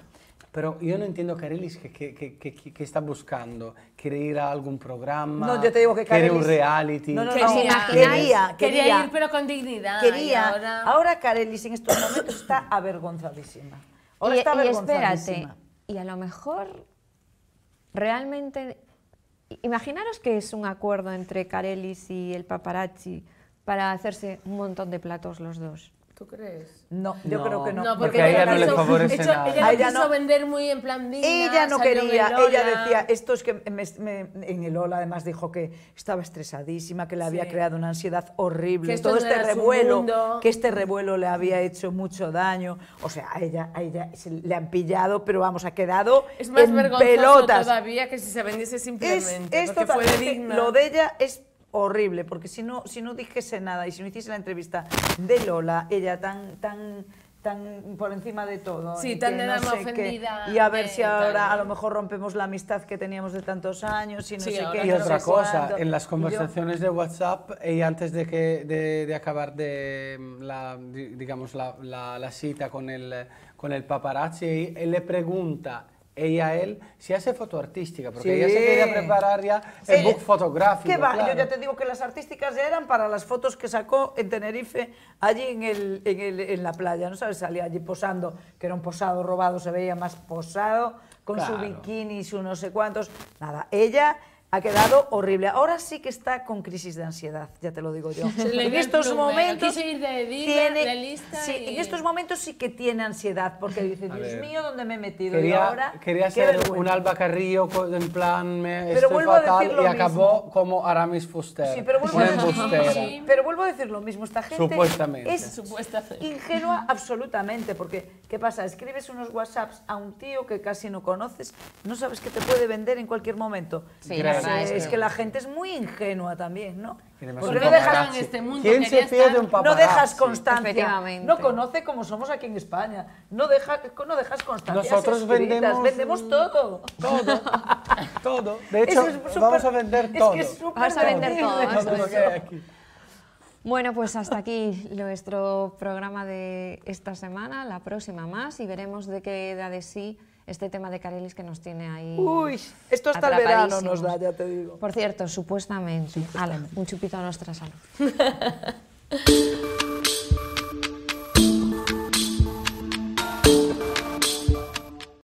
Pero yo no entiendo, Carelis, que, está buscando? ¿Quiere está buscando. a algún programa? No, yo te digo que Carelis... ¿Quería un reality? No, no, no. Quería, quería, ir, pero con dignidad. Quería. Ahora... ahora... Carelis en estos momentos está avergonzadísima. Ahora está avergonzadísima. Y espérate, y a lo mejor realmente... Imaginaros que es un acuerdo entre Carelis y el paparazzi para hacerse un montón de platos los dos. ¿Tú crees? No, yo creo que no. porque, a ella no le favorece Ella, quiso vender muy en plan digna, Ella no quería, ella decía, esto es que en el Ola además dijo que estaba estresadísima, que le había creado una ansiedad horrible, que todo este revuelo, que este revuelo le había hecho mucho daño, o sea, a ella, a ella le han pillado, pero vamos, ha quedado es más vergonzoso pelotas. todavía que si se vendiese simplemente, esto fue Lo de ella es horrible, porque si no, si no dijese nada y si no hiciese la entrevista de Lola, ella tan, tan tan por encima de todo. Sí, tan de y a ver eh, si ahora a lo mejor rompemos la amistad que teníamos de tantos años y no sé qué. Y otra cosa, en las conversaciones de WhatsApp, y eh, antes de, que, de, acabar de la, digamos, la, la, cita con el, con el paparazzi, él le pregunta ella, mm. él, si hace foto artística, porque ella se quería preparar ya el book fotográfico. Yo ya te digo que las artísticas eran para las fotos que sacó en Tenerife, allí en, el, en, la playa, ¿no sabes? Salía allí posando, que era un posado robado, se veía más posado, con su bikini y su no sé cuántos. Nada, ella ha quedado horrible. Ahora sí que está con crisis de ansiedad, ya te lo digo yo. en estos momentos sí, en estos momentos sí que tiene ansiedad porque dice, Dios mío, ¿dónde me he metido? y ahora quería ser un Alba Carrillo en plan me estoy fatal y acabó como Aramis Fuster. Sí, pero vuelvo, a decir, lo mismo, esta gente es ingenua absolutamente, porque ¿qué pasa? Escribes unos WhatsApps a un tío que casi no conoces, no sabes que te puede vender en cualquier momento es, que la gente es muy ingenua también, ¿no? Porque no dejas, este mundo, ¿Quién se un no dejas constancia. no conoce como somos aquí en España. No, no dejas constancia. Nosotros vendemos, vendemos todo. Todo. todo. De hecho, vamos a vender todo. Es que es vamos a vender todo. Bueno, pues hasta aquí nuestro programa de esta semana. La próxima más y veremos de qué edad de sí este tema de Carilis que nos tiene ahí. Uy, esto hasta el verano nos da, ya te digo. Por cierto, supuestamente. supuestamente. un chupito a nuestra salud.